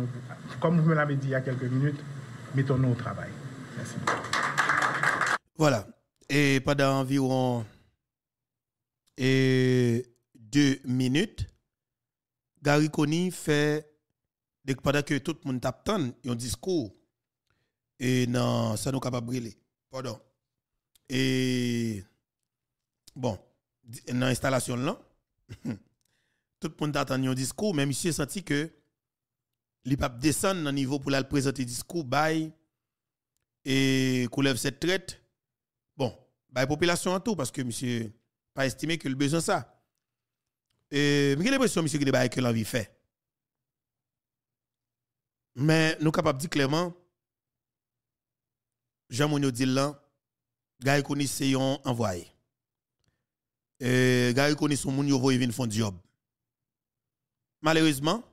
comme vous me l'avez dit il y a quelques minutes, mettons-nous au travail. Merci. beaucoup. Voilà. Et pendant environ deux minutes, Gary Conny fait, pendant que tout le monde tape un discours et non, ça nous capable briller Pardon. Et bon, dans l'installation là, tout le monde attendait un discours, mais monsieur senti que les papes descendent dans niveau pour présenter présenter discours, bye et qu'on cette traite. Bon, bye population en tout, parce que monsieur pas estimé que le besoin ça. Et j'ai l'impression, monsieur, que M. fait. Mais nous capable capables de dire clairement, Jean Mounio dit là, Gary Koni se un envoyé. Euh, Gary Koni son Mounio voye vin fon job. Malheureusement,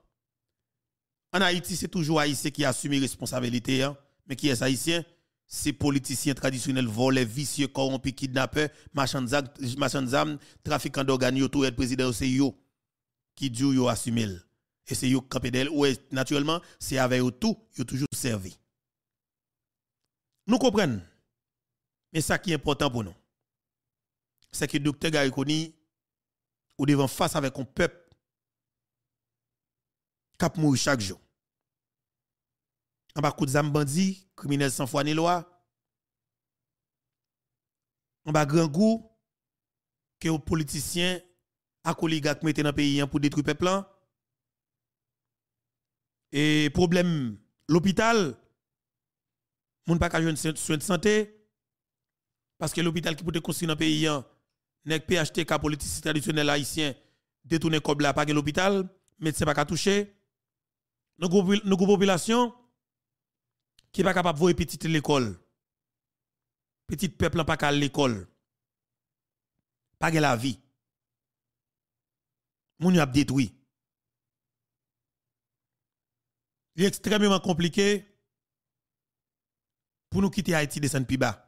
en Haïti, c'est toujours Haïtien qui assume responsabilité, hein? mais qui est Haïtien? Ces politiciens traditionnels, volés, vicieux, corrompus, kidnappeurs, marchands d'armes, trafiquant d'organes, tout le président, c'est yo qui dû yo assumer. Et c'est yo qui Ou Ouais, naturellement, c'est avec eux tout, yo toujours servi. Nous comprenons. Mais ça qui est important pour nous, c'est que le docteur Garikoni ou devant face avec un peuple qui mourir chaque jour. On bas coup de zam criminels criminel sans foi ni loi. En bas grand goût que les politiciens à qui mettent dans le pays hein, pour détruire le peuple. Hein. Et problème l'hôpital moun pas ka jwenn soins de santé parce que l'hôpital qui peut construire dans pays nèg hein, PHTK politicien traditionnel haïtien détourner comme pa pas l'hôpital médecin pas toucher nou Notre population qui pas capable voir petite l'école petit peuple pas ka l'école pas la vie moun a détruit il extrêmement compliqué pour nous quitter Haïti de plus bas.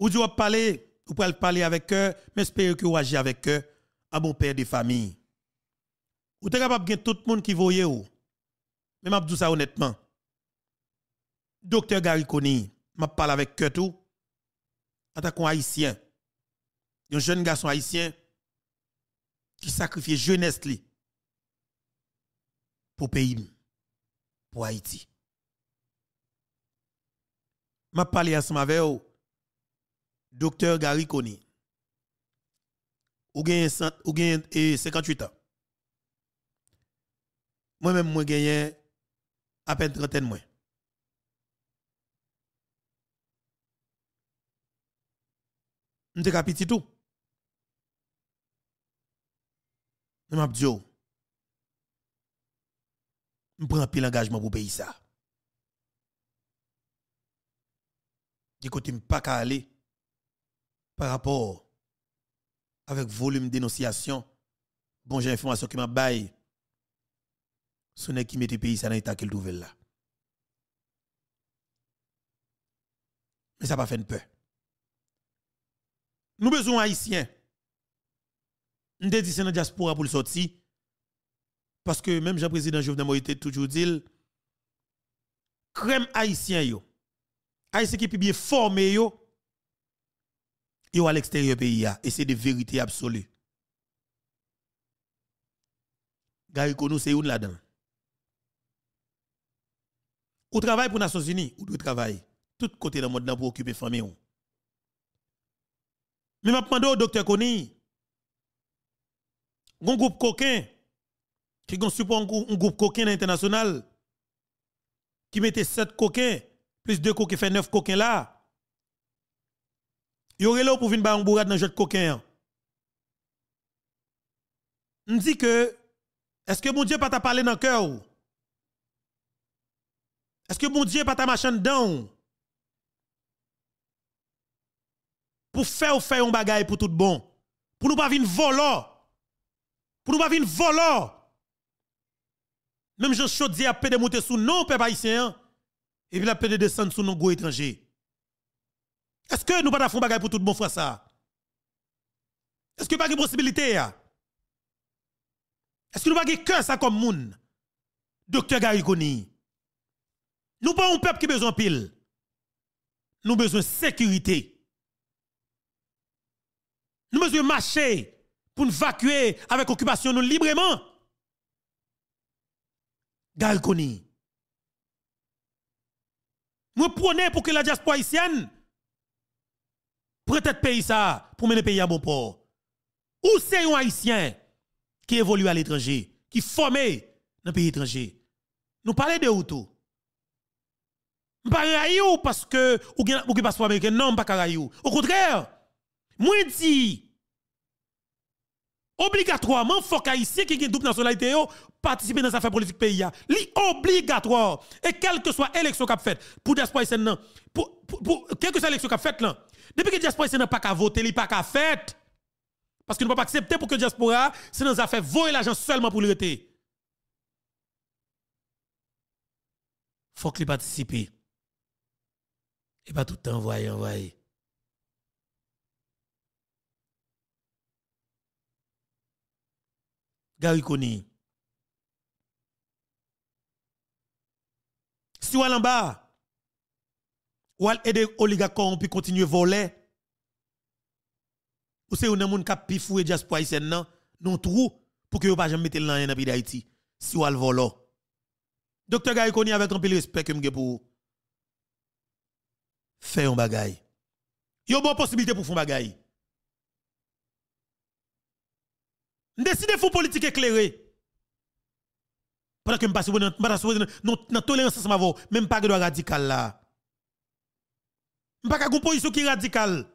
Ou on va parler, vous pouvez parler avec eux, mais espérez que vous agissez avec eux, à ah mon père de famille. Ou êtes capable de tout le monde qui voyait ou. Mais je dit ça honnêtement. Docteur Gary je m'a parlé avec eux tout. En tant qu'haïtien, un jeune garçon haïtien qui sacrifie jeunesse pour le pays, pour Haïti. Ma pali asma ve yo, Dokter Gary Kony, ou gen 58 e, an. Mwen men mwen gen apen 30 mwen. Mwen te kapi titou. Mwen ap diyo, mwen pran pi l'engajman pou peyi sa. qui continue pas qu'à aller par rapport avec volume dénonciation bon j'ai information qui m'a bail ce n'est qui mette pays ça dans l'état qu'elle trouvait là mais ça pas fait une peur nous besoin haïtiens nous dit c'est dans diaspora pour le sortir parce que même Jean président Jovenel Moïse toujours dit crème haïtien yo Haïtien ah, qui est bien formé, yo, yo à l'extérieur pays, et c'est de vérité absolue. Gary Konou, c'est où là-dedans. Ou travaille pour les Nations Unies, ou doit travailler. Tout côté dans le monde pour occuper les famille. Mais je demande au docteur Koni, un groupe coquin, qui support un groupe coquin international, qui mettait sept coquins, plis de kou ki fè nef kouken la, yore lò pou vin ba yon bourad nan jòt kouken yon. Ndi ke, eske bon diè pa ta pale nan kèw? Eske bon diè pa ta machan dan? Pou fè ou fè yon bagay pou tout bon? Pou nou pa vin volò? Pou nou pa vin volò? Mèm jòs chò diè apè de moutè sou, nou pe pa yisè yon. et puis la paix de descendre sur nos goûts étrangers. Est-ce que nous pas faire bagaille pour tout le bon frère ça? Est-ce que pas de possibilité Est-ce que nous pas de ça comme monde Docteur Kony. Nous pas un peuple qui besoin pile. Nous besoin de sécurité. Nous besoin de marcher pour nous vacuer avec occupation nous librement. Kony. Nous prenons pour que la diaspora haïtienne prête le pays ça pour mener le pays à bon port. Où c'est un haïtien qui évolue à l'étranger, qui formé dans le pays étranger. Nous parlons de auto. pas parlons parce que ou qui passe pas américain, non, pas Au contraire, moi dis obligatoirement, il faut qu'Haïtien qui a une double nationalité participer dans les affaires politiques pays. obligatoire. Et quelle que soit l'élection qu'a faite, pour diaspora pour, pour, pour, quelle que soit l'élection qu'a faite, depuis que diaspora ici n'a pas qu'à voter, il pas qu'à faire. Parce qu'il ne pas accepter pour que diaspora, c'est dans les affaires, l'argent seulement pour le Il faut qu'il participe. Et pas tout le temps envoyer, envoyer. Koni. Si vous allez en bas, ou allez aider oligarques pour continuer voler, ou c'est un monde qui a pifoué diaspora non, non trou pour que vous pa jamais pas dans dans pays d'Haïti. Si vous allez voler. Docteur Koni avec un peu de respect que pour faire un bagay. Il y a une possibilité pour faire un bagay. Je décide de politique éclairée. Pendant que je passe dans la tolérance, même pas de radical là. Je pas une position qui est radicale.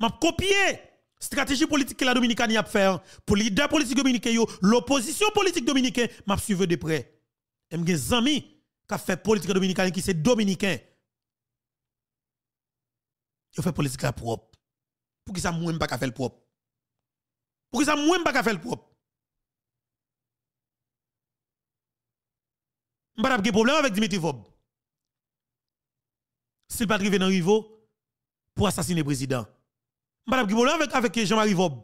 Je copier stratégie politique que la Dominicaine a fait. Hein. Pour les leaders politiques dominicains, l'opposition politique dominicaine, je suivi de près. suis un ami qui a fait politique dominicaine qui dominicain. Je fais fait politique propre. Pour qui ça, moi, je pas faire le propre. Pour ça, ne je pas faire le propre. Je ne pas de problème avec Dimitri Vob. S'il pas arrivé dans Rivo pour assassiner le président. Je ne pas de problème avec, Jean-Marie Vob.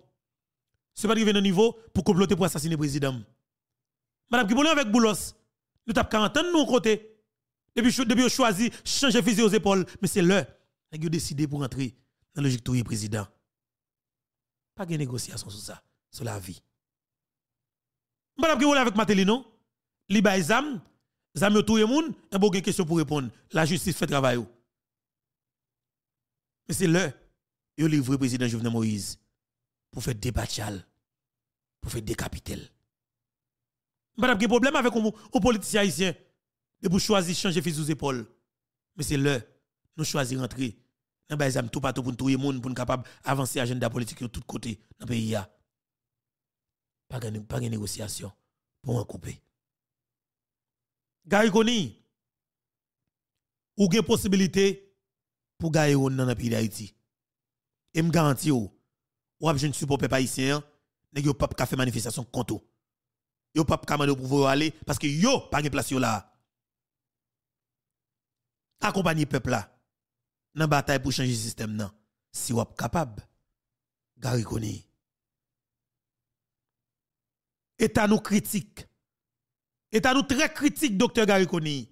S'il pas arrivé dans niveau pour comploter pour assassiner le président. Je qui pas de problème avec Boulos. Nous avons 40 ans de nos côtés. Depuis que choisi changer visée aux épaules. Mais c'est l'heure. Nous a décidé pour entrer dans la logique président pas de négociation sur ça, sur la vie. Madame qui avec Matelino, li bay zam, zam yo Il y a beaucoup de question pour répondre. La justice fait travail Mais c'est l'heure, yo livre président Jovenel Moïse pour faire débat pour faire décapitel. a un problème avec les politiciens haïtiens de pour choisir changer fils aux épaules. Mais c'est l'heure, nous choisir rentrer nous exemple, tout partout pour tout le monde, pour capable avancer l'agenda politique de tous côtés dans le pays. Pas de négociation pour en couper. Gary Koni, ou une possibilité pour gagner dans le pays d'Haïti. Et me garantis, oh, ou avez besoin de support peuple haïtien, yo pas de faire manifestation contre. Vous pas de pour vous aller parce que yo pas de place là. Accompagner peuple là dans la bataille pour changer le système. Nan. Si vous êtes capable, Gary Koni. à nous critique. à nous très critique, docteur Gary Koni.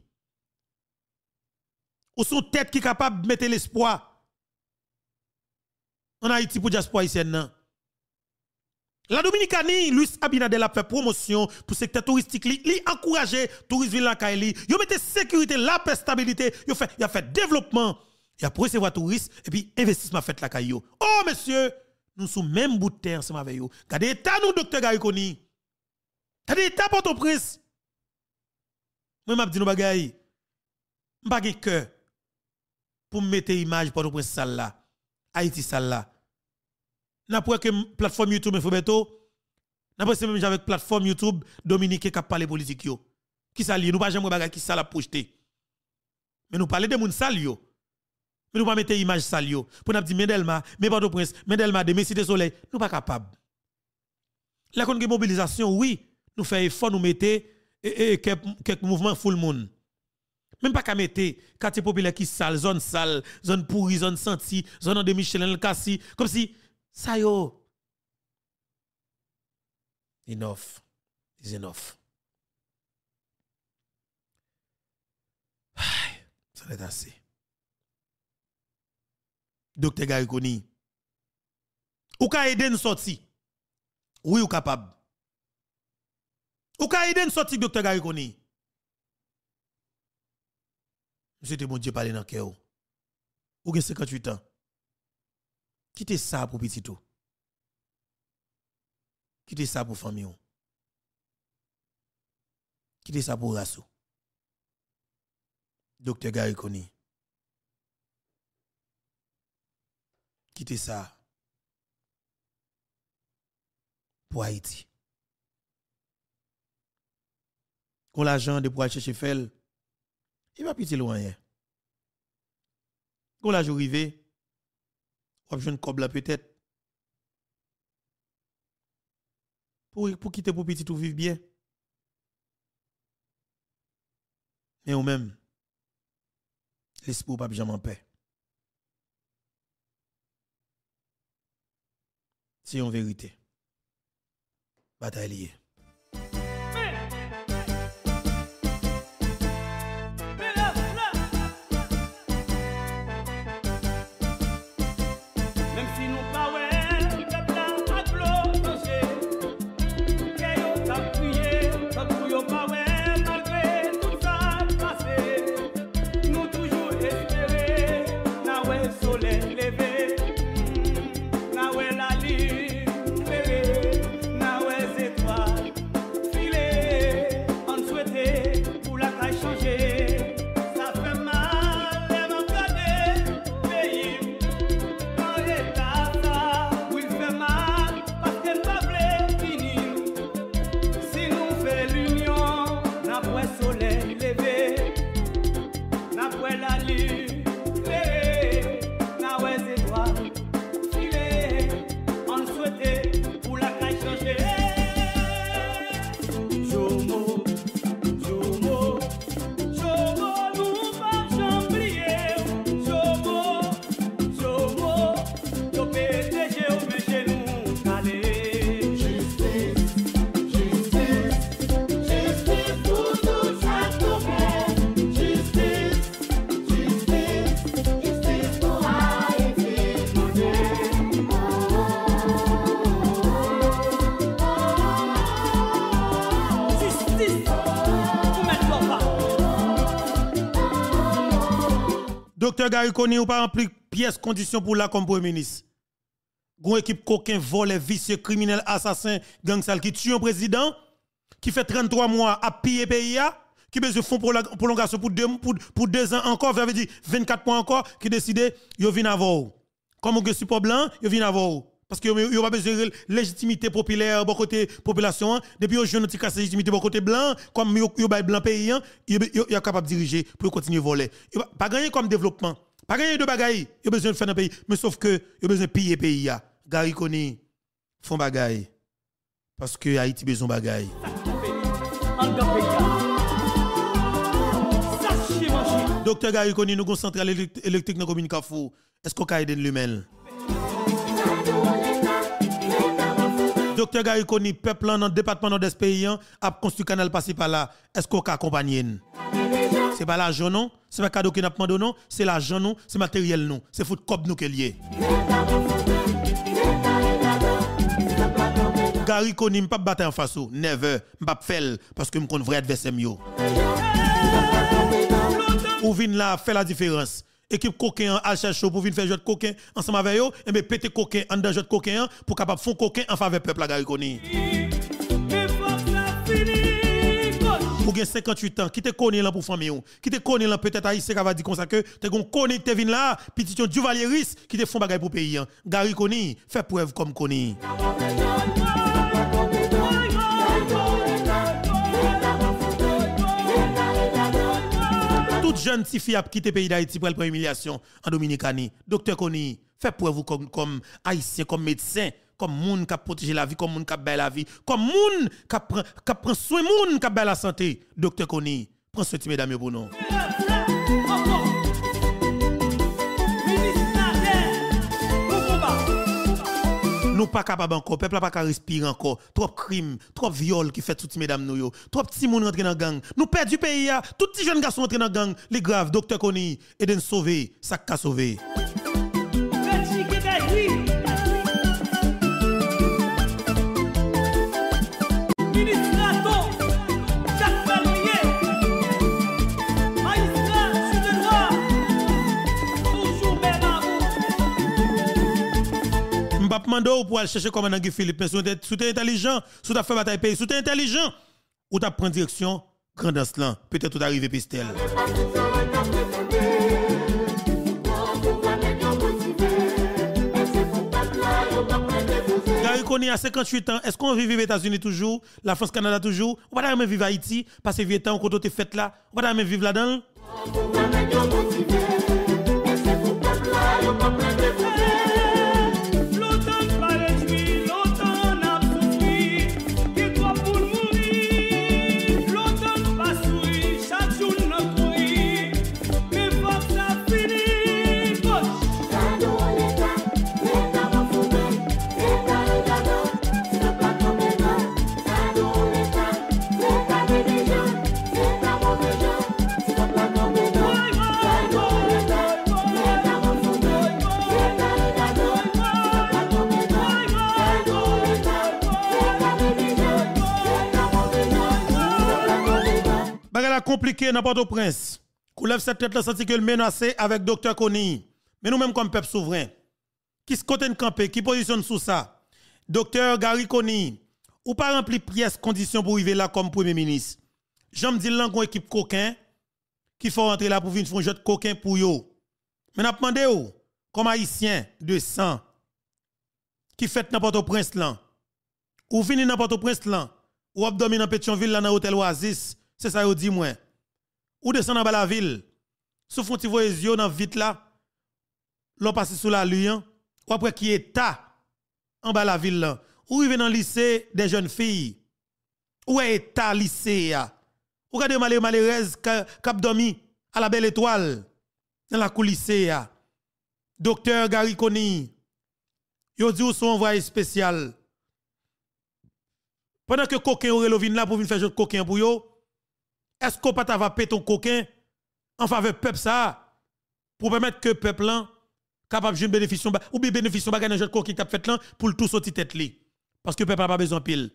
Ou son tête qui est capable de mettre l'espoir en Haïti pour diaspora haïtienne. Non. La Dominicanie, Luis Abinadel a fait promotion pour le secteur touristique, il a encouragé le tourisme de la Kaili. Il a sécurité, la paix, stabilité, il a fait développement après, a recevoir touristes et puis investissement fait la caillou. Oh monsieur, nous sommes même bout de terre ensemble avec vous. Regardez l'état nous docteur Gariconi. Regardez l'état pour ton prince Moi m'a dit nous bagaille. Je cœur pour mettre image pour nous prince sale là. Haïti sale là. N'a pour que plateforme YouTube me faut N'a pas même avec plateforme YouTube Dominique qui parlé politique yo. Qui s'allie lié nous pas jamais bagaille qui ça la projeter. Mais nous parlons de moun sale yo. Mais Nous ne pouvons pas mettre image salio. Pour nous dire Mendelma, mais pas de prince, Mendelma, de Messi de Soleil. Nous pas capables. La mobilisation, oui, nous faisons effort, nous mettons quelques mouvements full monde. Même pas qu'à mettre quartier populaire qui sale, zone sale, zone pourrie, zone sentie, zone de Michelin, comme si ça y est. Enough is enough. Ça n'est assez. Dokte Garikouni. Ou ka eden sot si. Ou yu kapab. Ou ka eden sot si, Dokte Garikouni. Mwen se te moun je pale nan kè ou. Ou gen 58 an. Ki te sa pou piti tou. Ki te sa pou fami ou. Ki te sa pou rassou. Dokte Garikouni. quitter ça pour Haïti. Quand l'argent de pour aller chercher il va pitié loin. Hein. Quand l'argent arrivé, on je ne peut-être. Pour, pour quitter pour petit tout vivre bien. Mais ou même, l'espoir pas jamais en paix. c'est en vérité. Bataille Jovenel Koni ou pas rempli pièce condition pour la comme premier ministre. Gon équipe coquin vole, vicieux, criminel, assassin, gang sale qui tue un président, qui fait 33 mois à piller pays qui besoin fonds pour la prolongation pour deux, pour, deux ans encore, avez dit 24 mois encore, qui décide, yo vin avant. Comme on pas blanc, yo vin avant. Parce que n'y a pas besoin de légitimité populaire de côté population. Hein. Depuis aujourd'hui, on a légitimité de côté blanc. Comme il y a blanc pays, il hein, est capable de diriger pour continuer à voler. Pas gagner comme développement. Pas gagner de bagaille. Il a besoin de faire un pays. Mais sauf que il a besoin de piller pays. Gary Koni font bagaille. Parce que Haïti besoin de bagaille. Docteur Gary Koni, nous avons centrale électrique dans la commune Kafou. Est-ce qu'on a aidé l'humain? Docteur Gary peuple dans le département des pays, hein, a construit canal passé par là. Est-ce qu'on peut accompagner n'est pas l'argent non, c'est pas le cadeau qu'on a demandé non, c'est l'argent non, c'est matériel non, c'est foot cop nous qu'il je Gary peux pas battre en face, oh. never, pas faire parce que me connais vrai adversaire ou vin là fait la différence équipe coquin à chercher pour venir faire jeu de coquin ensemble avec eux et eh bien péter coquin en dans jeu de coquin pour capable font coquin en faveur peuple la Gariconi. Pour gagner 58 ans, qui te connaît là pour famille qui te connaît là peut-être haïtien qui va dire comme ça que te gon connaît te vin là, petit du qui te font bagaille pour pays. Hein. Gariconi, fais preuve comme Connie. jeune sifia fille qui quitté le pays d'Haïti pour l'humiliation en Dominicanie. Docteur Koni, faites pour comme, comme haïtien, comme médecin, comme moun qui a protégé la vie, comme moun qui a belle la vie, comme moun qui a pris soin moun qui belle la santé. Docteur Kony, prends soin de mesdames pour nous. nous pas capable encore, peuple pas capable respirer encore. Trop crimes, trop viols qui fait toutes mesdames nous Trop petits monde rentré dans gang. Nous perdons du pays ah. tout petit jeune garçon rentrés dans gang, les graves docteur et nous sauver, ça qu'a sauver. Où pour aller chercher commandant Guy Philippe. Mais si tu es intelligent, sous tu as fait bataille pays, sous tu es intelligent, ou tu as pris direction, grandance là, peut-être tu arrivé pistel. Gary Coney a 58 ans, est-ce qu'on vit aux États-Unis toujours, la France, Canada toujours, on va même vivre à Haïti, parce que vieux temps, quand tu fait là, on va même vivre là-dedans. compliqué n'importe Port-au-Prince. lève cette tête-là senti que menacé avec docteur Koni. Mais nous même comme peuple souverain, qui se côté camper, qui positionne sous ça? Docteur Gary Koni, ou pas rempli pièce condition pour arriver là comme premier ministre. J'en dis là une équipe coquin qui faut rentrer là pour venir faire coquin pour yo. Mais n'a demandé ou comme haïtien de sang qui fait n'importe au prince là. Ou vini n'importe au prince là. Ou abdomine dans Pétionville là dans hôtel Oasis c'est ça, vous dit moi. Ou descend dans la ville, sous font les yeux dans vite là, l'on passe sous la lune, ou après qui est ta en bas la ville là. Ou rive dans le lycée des jeunes filles. Ou est ta lycée là. Ou regardez malé malérez cap dormi à la belle étoile dans la coulissée Docteur Gary Conny, yo dit ou son envoyé spécial. Pendant que coquin ou relovin là pour venir faire jeu coquin pour yo, est-ce qu'on pas avoir pété ton coquin en faveur peuple ça pour permettre que peuple là capable de bénéficier ou bien bénéficier de de coquin fait là pour le tout sortir tête Parce que peuple n'a pas besoin pile.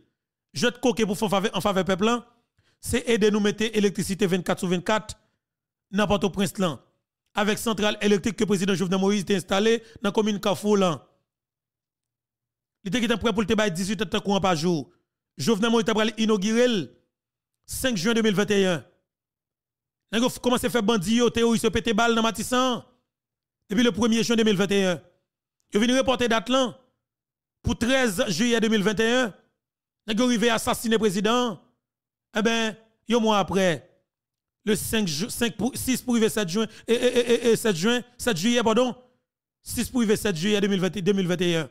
Jeu de coquin pour faire en faveur peuple là, c'est aider nous mettre électricité 24 sur 24 n'importe au prince là avec centrale électrique que le président Jovenel Moïse a installé dans la commune Kafou là. Il était prêt pour le 18 courant par jour. Jovenel Moïse a inauguré 5 juin 2021. Vous commence commencé à faire bandit, terroriste, pété balle dans Matissan. Depuis le 1er juin 2021. Vous venu reporter date Pour 13 juillet 2021, Vous est assassiner le président. Eh bien, un mois après, le 5 6 7 juin, 7 juin, 7 juillet, pardon, 6 pour 7 juillet 2021.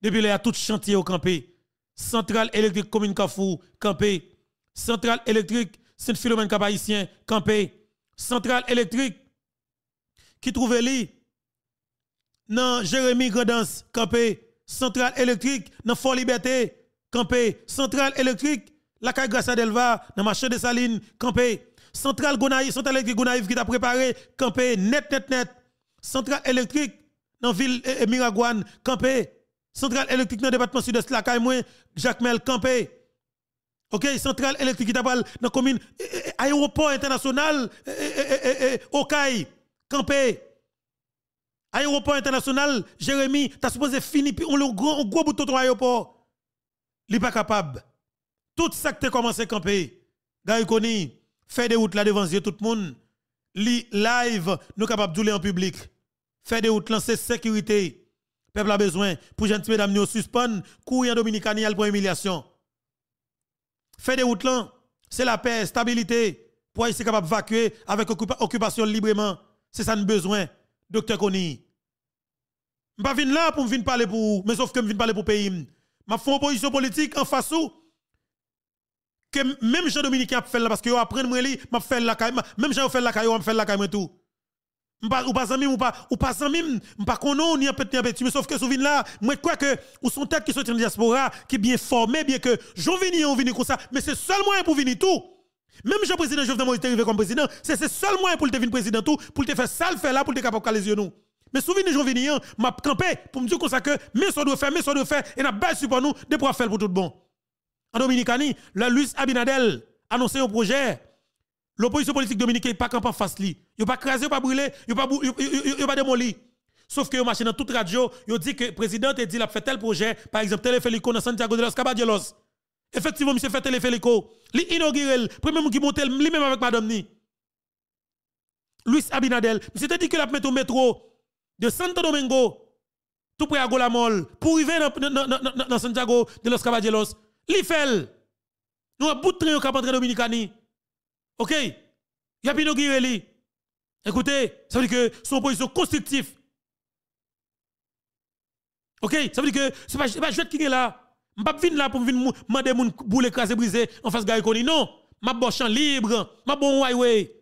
Depuis là, tout chantier au campé. Centrale électrique commune Kafou, campé. Centrale électrique, Saint-Philomène cap campé. Centrale électrique, qui trouvait li dans Jérémy Gradens, campé. Centrale électrique, dans Fort Liberté, campé. Centrale électrique, la caille à Delva, dans Marché de Saline, campé. Centrale centrale électrique Gonaïve qui t'a préparé, campé, net, net, net. Centrale électrique, dans ville eh, eh, Miragouane, campé. Centrale électrique dans le département sud-est, la caille Jacques Mel, campé. Ok, centrale électrique qui dans la commune, eh, eh, eh, aéroport international, OK, Campé. Aéroport international, Jérémy, tu as supposé finir, on le gros, gros bouton de l'aéroport. Il n'est pas capable. Tout ça que tu commencé à camper, Gaïkoni, des routes là devant tout le monde. Li live, nous capables de en public. Faire des routes, lancer sécurité. Peuple a besoin pour gentil mesdames nous suspendre, courir en Dominicaine, pour humiliation. Fait des routes c'est la paix, stabilité, pour être capable de avec occupation librement. C'est ça nous besoin, docteur Koni. Je ne viens là pour me parler pour mais sauf que je viens parler pour pays. Je fais une position politique en face où que même Jean-Dominique a fait là parce que vous apprendre moi li m'a fait là, même Jean fait là, caille m'a fait la caille tout ou pas zanmim ou pas ou pas zanmim pas konon, ni un petit petit mais sauf que souviens là moi crois que ou son tête qui sont en diaspora qui est bien formé bien que j'en vini on vini comme ça mais c'est seul moyen pour venir tout même Jean président Jovenel Moïse arrivé comme président c'est c'est seul moyen pour te venir président tout pour te faire ça le faire là pour te capable caler nous mais souvenir j'en vini hein, m'a campé pour me dire comme ça que mais ça doit faire mais ça doit faire et n'a pas support nous de pouvoir faire pour tout bon en Dominicanie, la Luis Abinadel annonçait un projet L'opposition politique dominicaine pas en face il n'est pas crasé, pas brûlé, il pas yo pas démoli. Sauf que yo marché dans toute radio, il dit que le président a dit a fait tel projet, par exemple Téléfélico, dans Santiago de los Caballeros. Effectivement, monsieur fait Téléfélico. li inauguré le premier qui monte lui même avec madame ni. Luis Abinadel, monsieur a dit qu'il a mis au métro de Santo Domingo tout près à Golamol pour arriver dans Santiago de los Caballeros. Li fait. Nous avons bout de train au Dominicani. OK Il a Écoutez, ça veut dire que son une position constructive. OK Ça veut dire que ce n'est pas, pas qui est là. Je ne pas là pour venir demander moun boule craser briser en face de Koni. Non, ma bon champ libre, ma bon highway.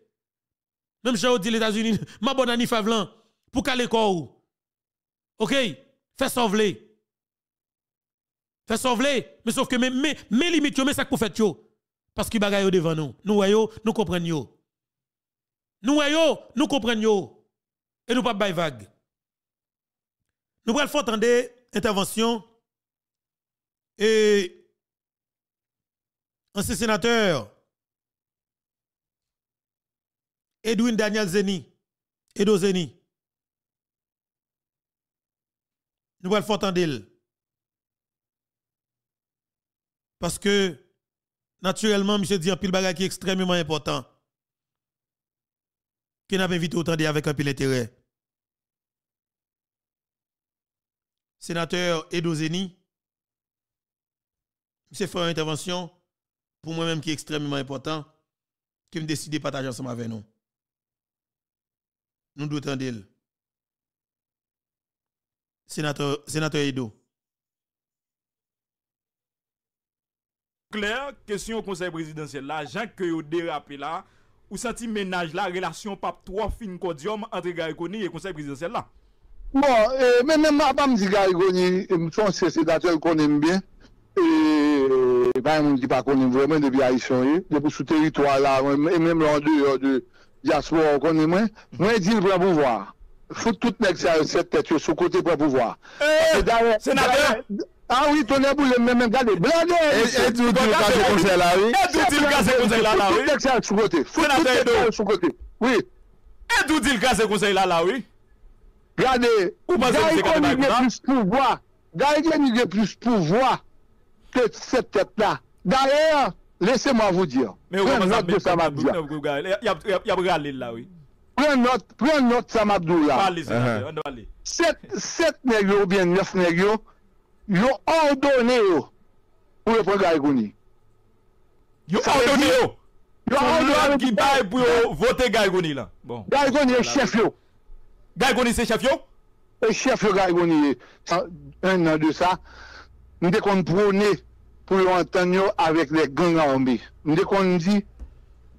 Même j'ai dit les États-Unis, ma bon Annie Favlan pour caler corps. OK Fais sauver. Fais sauver. Mais sauf que mes limites, mes sacs pour faire yo parce que bagaille devant nous. Nous voyons, nous comprenons. Nous voyons, nous comprenons. Et nous pas bail vague. Nous prenons entendre intervention et ancien sénateur Edwin Daniel Zeni, Edo Zeni. Nous prenons entendre parce que naturellement, monsieur dit un pile qui est extrêmement important. Qui n'a pas invité autant avec un pile intérêt. Sénateur Edo Zeni, monsieur fait une intervention pour moi-même qui est extrêmement important, qui me décide de partager ensemble avec nous. Nous doutons d'elle. Sénateur, sénateur Edo. Kler, kesyon konsey presidensel la, jank kyo yo derape la, ou sa ti menaj la, relasyon pap 3 fin kodyom entre Garigoni e konsey presidensel la? Bon, e, men men ma pa mzi Garigoni, mson se sedatel konem bien, e, e, pa yon mdi pa konem vremen de biay son e, de pou sou teritoy la, e men mlande yon de diaspor konem men, mwen di l prebouvoir. Fout tout nek sa yon set ketyo sou kote prebouvoir. E, senatel! Awi, ah ton e bou le men men gade. Blede! E di yon kase kouse la, wii? E di yon kase kouse la, wii? Fou te te kase kouse la, wii? Gade, gade yon nye plis pou wwa. Gade yon nye plis pou wwa. Ket se te te la. Dare, lese mwa vou diyo. Pre nnot de samadou ya. Yab re alil la, wii? Pre nnot, pre nnot samadou ya. An do alil. Set negyo, bien nef negyo. yo ordonné yo pour reprendre prendre Kouni. Yo ordonné yo. Yo ordonné qui pour voter Gary là. Bon. Gary est chef yo. Gary c'est chef yo. Et chef yo un an de ça nous décon prôner pour entendre avec les gangs armés. Nous décon dit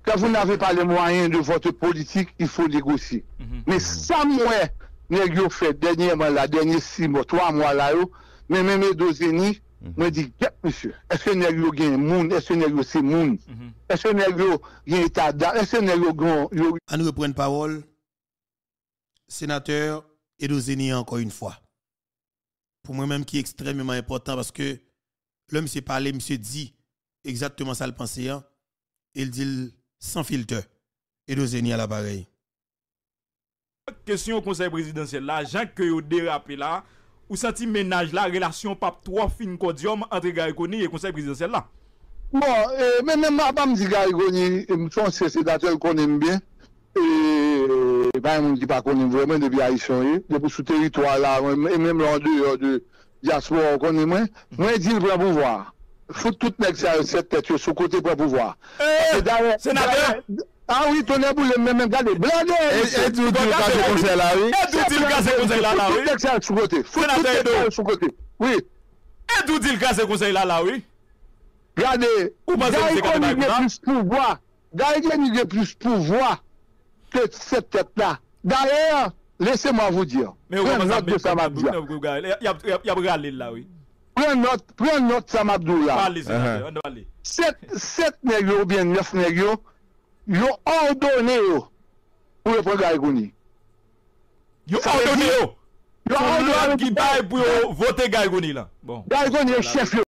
que vous n'avez pas les moyens de votre politique, il faut négocier. Mhm. Mais ça, moi, nous avons fait dernièrement, la dernière six mois, trois mois là, -haut, mais même Men Qu'est-ce que do zeni, monsieur, est-ce monsye, eske est monde Est-ce est-ce que se moun, mhm. eske nèk yo gen etada, est le grand ?» À nous reprendre la parole, sénateur Edo Zeni encore une fois. Pour moi-même qui est extrêmement important parce que l'homme s'est parlé, monsieur dit exactement ça le pensait. Hein. Il dit sans filtre. Edo Zeni à l'appareil. Question au conseil présidentiel là, Jean que vous dérapé là, Ou sa ti menaj la relasyon pap 3 fin kodyom entre Gary Goni e konsey presidansel la? Bon, men men m apam di Gary Goni, m sou anses etatel konen mi bie, e pa yon m di pa konen, vremen de biay son yon, depo sou teritoy la, men men m lande yon de diaspor konen m, mwen di l pou m pouvwa. Fout tout nek sa yon set tete sou kote pou m pouvwa. Eee, senatèr? Awi, ah ton e bou le men men gade. Blade. E di wè kase kouse la wè? E di wè kase kouse la la wè? Fou te kase sou kote. Fou te kase sou kote. Oui. E di wè kase kouse la la wè? Gade. Ou pa se wè kase kase la la wè? Gade, an nye de plus pou wwa. Gade, an nye de plus pou wwa. Kète, kète la. Dare, lese mwa vou diyo. Pren notte samadou. Pren notte samadou la. Pren notte samadou la. Pren notte samadou la. Sèt negyo, bien nef negyo. Yo an doni yo pou yo pou Gaye Gouni. Yo an doni yo pou yo vote Gaye Gouni lan. Bon. Gaye Gouni e chef yo.